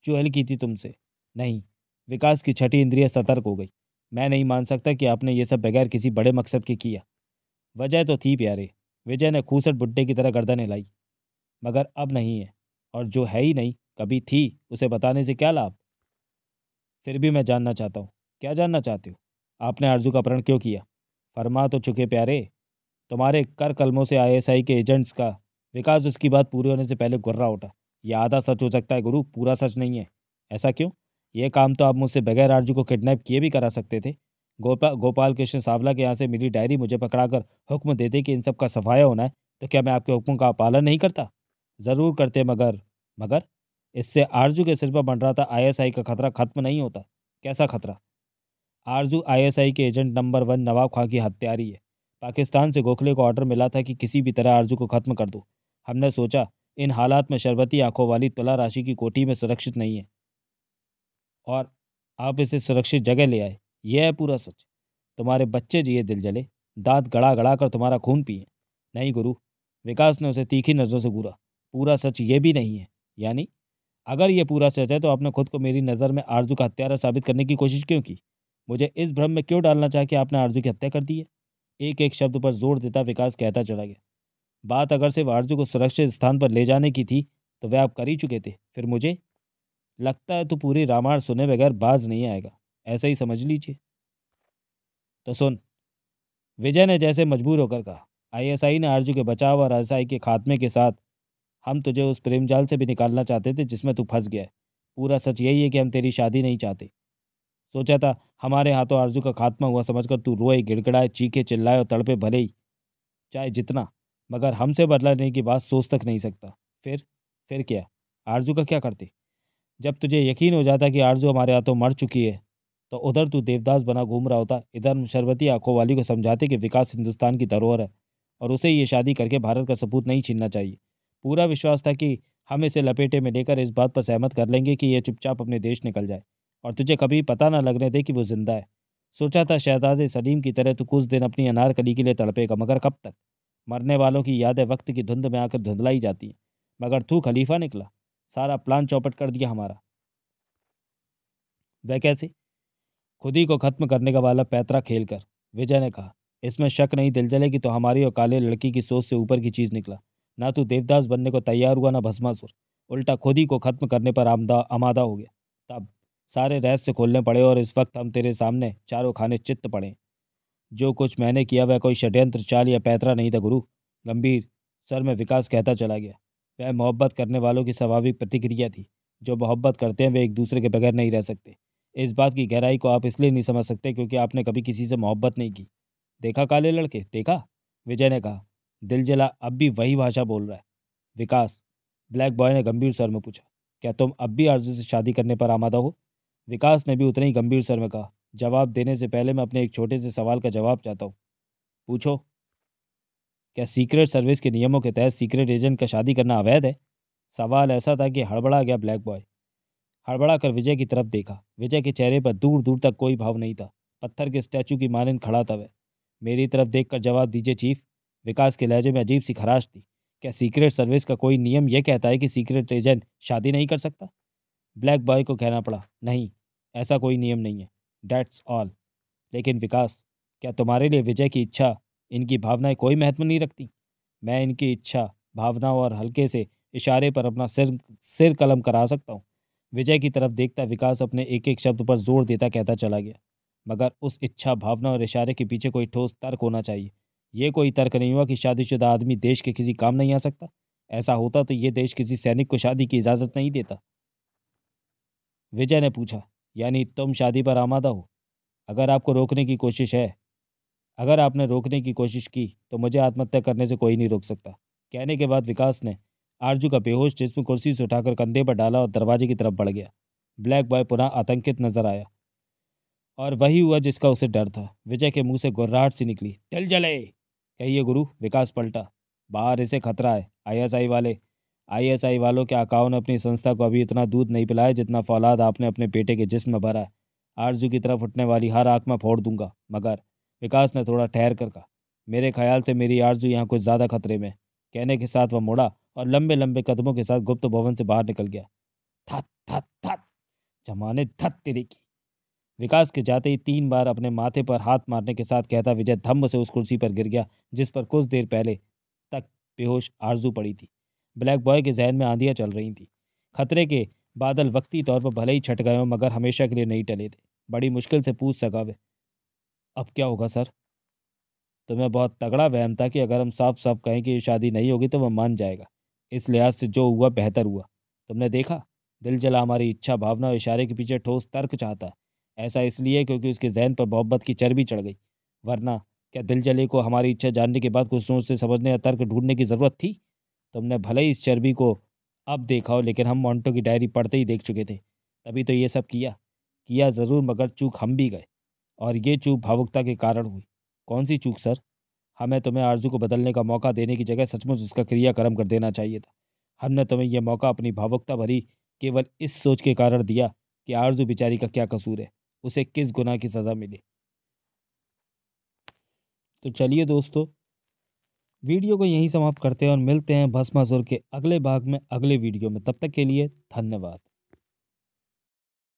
चूहल की थी तुमसे नहीं विकास की छठी इंद्रिय सतर्क हो गई मैं नहीं मान सकता कि आपने ये सब बगैर किसी बड़े मकसद के किया वजह तो थी प्यारे विजय ने खूसट बुड्ढे की तरह गर्दन हिलाई मगर अब नहीं है और जो है ही नहीं कभी थी उसे बताने से क्या लाभ फिर भी मैं जानना चाहता हूँ क्या जानना चाहते हो आपने आरजू का अपहरण क्यों किया फरमा तो चुके प्यारे तुम्हारे कर कलमों से आईएसआई के एजेंट्स का विकास उसकी बात पूरी होने से पहले गुर्रा उठा यह आधा सच हो सकता है गुरु पूरा सच नहीं है ऐसा क्यों ये काम तो आप मुझसे बगैर आरजू को किडनैप किए भी करा सकते थे गोपा गोपाल कृष्ण सावला के यहाँ से मिली डायरी मुझे पकड़ाकर हुक्म देते कि इन सब का सफाया होना है तो क्या मैं आपके हुक्म का पालन नहीं करता ज़रूर करते मगर मगर इससे आरजू के सिर पर बन रहा था आईएसआई का खतरा खत्म नहीं होता कैसा खतरा आरजू आईएसआई के agent number one Nawab Khan की हत्यारी है पाकिस्तान से गोखले को ऑर्डर मिला था कि किसी भी तरह आरजू को ख़त्म कर दो हमने सोचा इन हालात में शरबती आंखों वाली तुला राशि की कोठी में सुरक्षित नहीं है और आप इसे सुरक्षित जगह ले आए यह है पूरा सच तुम्हारे बच्चे जिए दिल जले दांत गड़ा गड़ा कर तुम्हारा खून पिए नहीं गुरु विकास ने उसे तीखी नज़रों से घूरा पूरा सच ये भी नहीं है यानी अगर ये पूरा सच है तो आपने खुद को मेरी नज़र में आरजू का हत्यारा साबित करने की कोशिश क्यों की मुझे इस भ्रम में क्यों डालना चाहे कि आपने आरजू की हत्या कर दी है एक एक शब्द पर जोर देता विकास कहता चला गया बात अगर सिर्फ आरजू को सुरक्षित स्थान पर ले जाने की थी तो वह आप कर ही चुके थे फिर मुझे लगता है तो पूरी रामायण सुने बगैर बाज नहीं आएगा ऐसा ही समझ लीजिए तो सुन विजय ने जैसे मजबूर होकर कहा आईएसआई ने आरजू के बचाव और आईएसआई के खात्मे के साथ हम तुझे उस प्रेम जाल से भी निकालना चाहते थे जिसमें तू फंस गया है पूरा सच यही है कि हम तेरी शादी नहीं चाहते सोचा था हमारे हाथों आरजू का खात्मा हुआ समझकर तू रोए गिड़गड़ाए चीखे चिल्लाए और तड़पे भले ही चाहे जितना मगर हमसे बदला लेने की बात सोच तक नहीं सकता फिर फिर क्या आरजू का क्या करते जब तुझे यकीन हो जाता कि आरजू हमारे हाथों मर चुकी है तो उधर तू देवदास बना घूम रहा होता इधर शरबती आंखों वाली को समझाते कि विकास हिंदुस्तान की धरोहर है और उसे ये शादी करके भारत का सबूत नहीं छीनना चाहिए पूरा विश्वास था कि हम इसे लपेटे में लेकर इस बात पर सहमत कर लेंगे कि यह चुपचाप अपने देश निकल जाए और तुझे कभी पता ना लगने दे कि वो जिंदा है सोचा था शहजाद सलीम की तरह तो कुछ दिन अपनी अनारकली के लिए तड़पेगा मगर कब तक मरने वालों की यादें वक्त की धुंध में आकर धुंधलाई जाती हैं मगर तू खलीफा निकला सारा प्लान चौपट कर दिया हमारा वह कैसे खुद ही को खत्म करने का वाला पैतरा खेलकर विजय ने कहा इसमें शक नहीं दिल जलेगी तो हमारी और काले लड़की की सोच से ऊपर की चीज़ निकला ना तो देवदास बनने को तैयार हुआ ना भस्मासुर उल्टा खुद ही को खत्म करने पर आमदा आमादा हो गया तब सारे रहस्य खोलने पड़े और इस वक्त हम तेरे सामने चारों खाने चित्त पड़े जो कुछ मैंने किया वह कोई षड्यंत्र चाल या पैतरा नहीं था गुरु गंभीर सर में विकास कहता चला गया वह मोहब्बत करने वालों की स्वाभाविक प्रतिक्रिया थी जो मोहब्बत करते हैं वे एक दूसरे के बगैर नहीं रह सकते इस बात की गहराई को आप इसलिए नहीं समझ सकते क्योंकि आपने कभी किसी से मोहब्बत नहीं की देखा काले लड़के देखा विजय ने कहा दिल जला अब भी वही भाषा बोल रहा है विकास ब्लैक बॉय ने गंभीर स्वर में पूछा क्या तुम अब भी आरजू से शादी करने पर आमादा हो विकास ने भी उतने ही गंभीर स्वर में कहा जवाब देने से पहले मैं अपने एक छोटे से सवाल का जवाब चाहता हूँ पूछो क्या सीक्रेट सर्विस के नियमों के तहत सीक्रेट एजेंट का शादी करना अवैध है सवाल ऐसा था कि हड़बड़ा गया ब्लैक बॉय हड़बड़ा कर विजय की तरफ देखा विजय के चेहरे पर दूर दूर तक कोई भाव नहीं था पत्थर के स्टैचू की मानंद खड़ा था वह मेरी तरफ देखकर जवाब दीजिए चीफ विकास के लहजे में अजीब सी खराश थी क्या सीक्रेट सर्विस का कोई नियम यह कहता है कि सीक्रेट एजेंट शादी नहीं कर सकता ब्लैक बॉय को कहना पड़ा नहीं ऐसा कोई नियम नहीं है डैट्स ऑल लेकिन विकास क्या तुम्हारे लिए विजय की इच्छा इनकी भावनाएं कोई महत्व नहीं रखती मैं इनकी इच्छा भावनाओं और हल्के से इशारे पर अपना सिर सिर कलम करा सकता हूँ विजय की तरफ देखता विकास अपने एक एक शब्द पर जोर देता कहता चला गया मगर उस इच्छा भावना और इशारे के पीछे कोई ठोस तर्क होना चाहिए ये कोई तर्क नहीं हुआ कि शादीशुदा आदमी देश के किसी काम नहीं आ सकता ऐसा होता तो ये देश किसी सैनिक को शादी की इजाज़त नहीं देता विजय ने पूछा यानी तुम शादी पर आमादा हो अगर आपको रोकने की कोशिश है अगर आपने रोकने की कोशिश की तो मुझे आत्महत्या करने से कोई नहीं रोक सकता कहने के बाद विकास ने आरजू का बेहोश जिसम कुर्सी से उठाकर कंधे पर डाला और दरवाजे की तरफ बढ़ गया ब्लैक बॉय पुनः आतंकित नजर आया और वही हुआ जिसका उसे डर था विजय के मुंह से गुर्राहट सी निकली तिल जले कहिए गुरु विकास पलटा बाहर इसे खतरा है आईएसआई वाले आईएसआई वालों के आकाओं ने अपनी संस्था को अभी इतना दूध नहीं पिलाया जितना फौलाद आपने अपने बेटे के जिस्म में भरा है आरजू की तरफ उठने वाली हर आँख में फोड़ दूंगा मगर विकास ने थोड़ा ठहर कर कहा मेरे ख्याल से मेरी आरजू यहाँ कुछ ज़्यादा खतरे में कहने के साथ वह मुड़ा और लंबे लंबे कदमों के साथ गुप्त भवन से बाहर निकल गया थत थत थत जमाने थत तेरी की विकास के जाते ही तीन बार अपने माथे पर हाथ मारने के साथ कहता विजय धम्म से उस कुर्सी पर गिर गया जिस पर कुछ देर पहले तक बेहोश आरजू पड़ी थी ब्लैक बॉय के जहन में आंधियाँ चल रही थी खतरे के बादल वक्ती तौर पर भले ही छट गए मगर हमेशा के लिए नहीं टले थे बड़ी मुश्किल से पूछ सका वे अब क्या होगा सर तुम्हें तो बहुत तगड़ा वहम था कि अगर हम साफ साफ कहें कि ये शादी नहीं होगी तो वह मान जाएगा इस लिहाज से जो हुआ बेहतर हुआ तुमने देखा दिल जला हमारी इच्छा भावना और इशारे के पीछे ठोस तर्क चाहता है ऐसा इसलिए क्योंकि उसके जहन पर मोहब्बत की चर्बी चढ़ गई वरना क्या दिल जले को हमारी इच्छा जानने के बाद कुछ सोच से समझने या तर्क ढूंढने की ज़रूरत थी तुमने भले ही इस चर्बी को अब देखा हो लेकिन हम मोन्टो की डायरी पढ़ते ही देख चुके थे तभी तो ये सब किया किया ज़रूर मगर चूक हम भी गए और ये चूक भावुकता के कारण हुई कौन सी चूक सर हमें हाँ, तुम्हें आरजू को बदलने का मौका देने की जगह सचमुच उसका क्रियाक्रम कर देना चाहिए था हमने तुम्हें यह मौका अपनी भावुकता भरी केवल इस सोच के कारण दिया कि आरजू बिचारी का क्या कसूर है उसे किस गुना की सज़ा मिली तो चलिए दोस्तों वीडियो को यहीं समाप्त करते हैं और मिलते हैं भस्मासुर के अगले भाग में अगले वीडियो में तब तक के लिए धन्यवाद